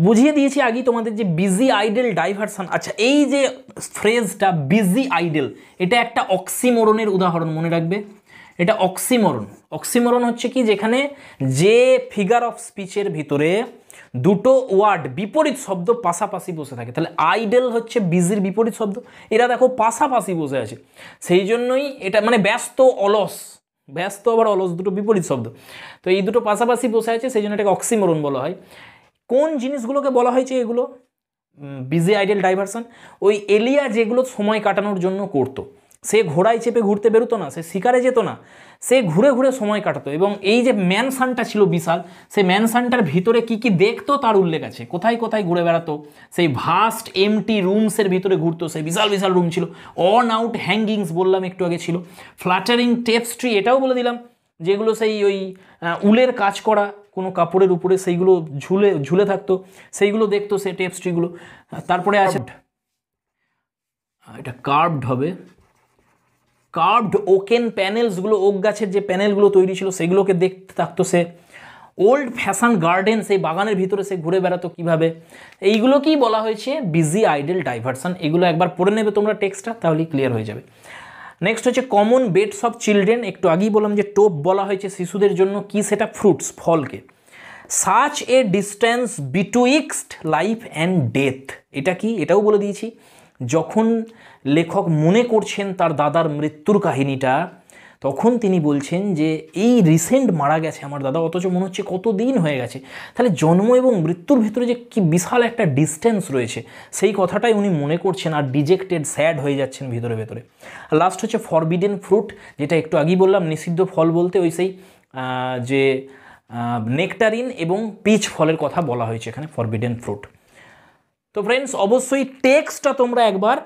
বুঝিয়ে দিয়েছি আগেই তোমাদের যে বিজি আইডেল ডাইভারশান আচ্ছা এই যে ফ্রেজটা বিজি আইডেল এটা একটা অক্সিমরণের উদাহরণ মনে রাখবে এটা অক্সিমরণ অক্সিমরণ হচ্ছে কি যেখানে যে ফিগার অফ স্পিচের ভিতরে দুটো ওয়ার্ড বিপরীত শব্দ পাশাপাশি বসে থাকে তাহলে আইডেল হচ্ছে বিজির বিপরীত শব্দ এরা দেখো পাশাপাশি বসে আছে সেই জন্যই এটা মানে ব্যস্ত অলস ব্যস্ত আবার অলস দুটো বিপরীত শব্দ তো এই দুটো পাশাপাশি বসে আছে সেই জন্য এটাকে অক্সিমরণ বলা হয় কোন জিনিসগুলোকে বলা হয়েছে এগুলো বিজি আইডেল ডাইভারশন ওই এলিয়া যেগুলো সময় কাটানোর জন্য করতো সে ঘোড়ায় চেপে ঘুরতে বেরোতো না সে শিকারে যেত না সে ঘুরে ঘুরে সময় কাটাতো এবং এই যে ম্যানসানটা ছিল বিশাল সেই ম্যানসানটার ভিতরে কি কি দেখতো তার উল্লেখ আছে কোথায় কোথায় ঘুরে বেড়াতো সেই ভাস্ট এমটি রুমসের ভিতরে ঘুরতো সেই বিশাল বিশাল রুম ছিল অন আউট হ্যাঙ্গিংস বললাম একটু আগে ছিল ফ্ল্যাটারিং টেপস্ট্রি এটাও বলে দিলাম যেগুলো সেই ওই উলের কাজ করা কোনো কাপড়ের উপরে সেইগুলো ঝুলে ঝুলে থাকতো সেইগুলো দেখতো সে টেপস্ট্রিগুলো তারপরে আছে এটা কার্ভড হবে কার্ভড ওকেন প্যানেলসগুলো ওক গাছের যে প্যানেলগুলো তৈরি ছিল সেগুলোকে দেখতে থাকতো সে ওল্ড ফ্যাশন গার্ডেন সেই বাগানের ভিতরে সে ঘুরে বেড়াতো কীভাবে এইগুলোকেই বলা হয়েছে বিজি আইডেল ডাইভারশন এগুলো একবার পড়ে নেবে তোমরা টেক্সটটা তাহলেই ক্লিয়ার হয়ে যাবে নেক্সট হচ্ছে কমন বেডস অফ চিলড্রেন একটু আগেই বললাম যে টোপ বলা হয়েছে শিশুদের জন্য কি সেটা ফ্রুটস ফলকে such a distance betwixt life and death এটা কি এটাও বলে দিয়েছি যখন লেখক মনে করছেন তার দাদার মৃত্যুর কাহিনীটা তখন তিনি বলছেন যে এই রিসেন্ট মারা গেছে আমার দাদা অথচ মনে হচ্ছে কত দিন হয়ে গেছে তাহলে জন্ম এবং মৃত্যুর ভিতরে যে কি বিশাল একটা ডিস্টেন্স রয়েছে সেই কথাটাই উনি মনে করছেন আর ডিজেক্টেড স্যাড হয়ে যাচ্ছেন ভিতরে ভেতরে লাস্ট হচ্ছে ফরবিডেন ফ্রুট যেটা একটু আগেই বললাম নিষিদ্ধ ফল বলতে ওই সেই যে নেকটারিন এবং পিচ ফলের কথা বলা হয়েছে এখানে ফরবিডেন ফ্রুট তো ফ্রেন্ডস অবশ্যই টেক্সটটা তোমরা একবার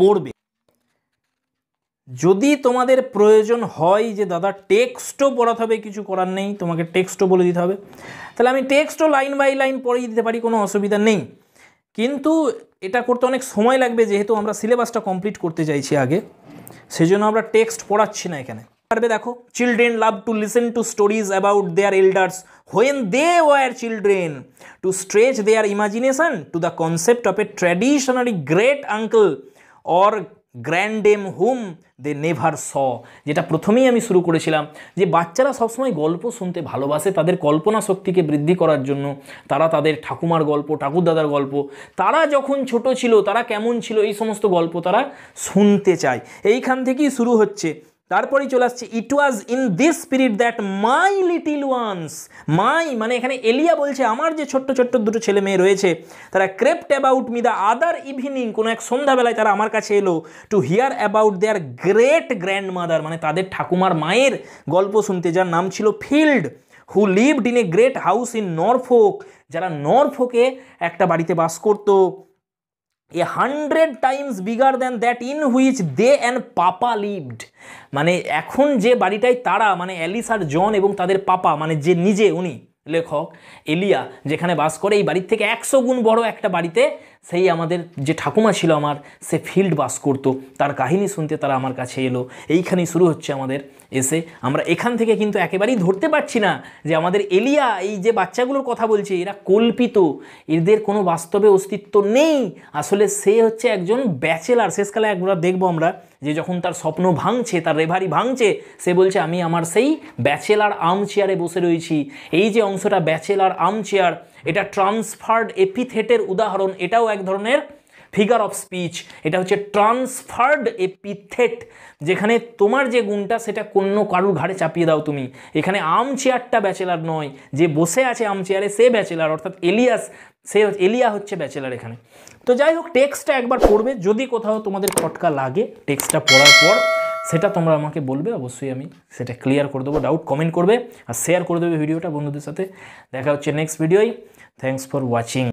পড়বে যদি তোমাদের প্রয়োজন হয় যে দাদা টেক্সটও পড়াতে হবে কিছু করার নেই তোমাকে টেক্সটও বলে দিতে হবে তাহলে আমি টেক্সটও লাইন বাই লাইন পড়িয়ে দিতে পারি কোনো অসুবিধা নেই কিন্তু এটা করতে অনেক সময় লাগবে যেহেতু আমরা সিলেবাসটা কমপ্লিট করতে চাইছি আগে সেজন্য আমরা টেক্সট পড়াচ্ছি না এখানে পারবে দেখো children love to listen to stories about their elders when they were children to stretch their imagination to the concept of a traditionary great uncle or grandam whom they never saw যেটা প্রথমেই আমি শুরু করেছিলাম যে বাচ্চারা সবসময় গল্প শুনতে ভালোবাসে তাদের কল্পনা শক্তিকে বৃদ্ধি করার জন্য তারা তাদের ঠাকুমার গল্প ঠাকুরদাদার গল্প তারা যখন ছোট ছিল তারা কেমন ছিল এই সমস্ত গল্প তারা শুনতে চায় এইখান থেকেই শুরু হচ্ছে তারপরেই চলে আসছে it was in this spirit that my little ones my মানে এখানে এলিয়া বলছে আমার যে ছোট্ট ছোট্ট দুটো ছেলে মেয়ে রয়েছে তারা crept about me the other evening কোনো এক সন্ধ্যাবেলায় তারা আমার কাছে এলো to hear about their great grandmother মানে তাদের ঠাকুমার মায়ের গল্প শুনতে যার নাম ছিল Field who lived in a great house in Norfolk যারা নরফোকে একটা বাড়িতে বাস করতো a hundred times bigger than that in which they and papa lived মানে এখন যে বাড়িটায় তারা মানে অ্যালিস আর জন এবং তাদের পাপা মানে যে নিজে উনি লেখক এলিয়া যেখানে বাস করে এই বাড়ির থেকে একশো গুণ বড় একটা বাড়িতে সেই আমাদের যে ঠাকুমা ছিল আমার সে ফিল্ড বাস করত তার কাহিনী শুনতে তারা আমার কাছে এলো এইখানেই শুরু হচ্ছে আমাদের এসে আমরা এখান থেকে কিন্তু একেবারেই ধরতে পারছি না যে আমাদের এলিয়া এই যে বাচ্চাগুলোর কথা বলছে এরা কল্পিত এদের কোনো বাস্তবে অস্তিত্ব নেই আসলে সে হচ্ছে একজন ব্যাচেলার শেষকালে একবার দেখবো আমরা যে যখন তার স্বপ্ন ভাঙছে তার রেভারি ভাঙছে সে বলছে আমি আমার সেই ব্যাচেলার আর্ম চেয়ারে বসে রয়েছি এই যে অংশটা ব্যাচেলার আর্ম চেয়ার এটা ট্রান্সফার্ড এপিথেটের উদাহরণ এটাও এক ধরনের ফিগার অফ স্পিচ এটা হচ্ছে ট্রান্সফার্ড এপিথেট যেখানে তোমার যে গুণটা সেটা কোন কারুর ঘাড়ে চাপিয়ে দাও তুমি এখানে আম চেয়ারটা ব্যাচেলার নয় যে বসে আছে আম চেয়ারে সে ব্যাচেলার অর্থাৎ এলিয়াস সে এলিয়া হচ্ছে ব্যাচেলার এখানে তো যাই হোক টেক্সটটা একবার পড়বে যদি কোথাও তোমাদের খটকা লাগে টেক্সটটা পড়ার পর সেটা তোমরা আমাকে বলবে অবশ্যই আমি সেটা ক্লিয়ার করে দেবো ডাউট কমেন্ট করবে আর শেয়ার করে দেবে ভিডিওটা বন্ধুদের সাথে দেখা হচ্ছে নেক্সট ভিডিওই থ্যাংকস ফর ওয়াচিং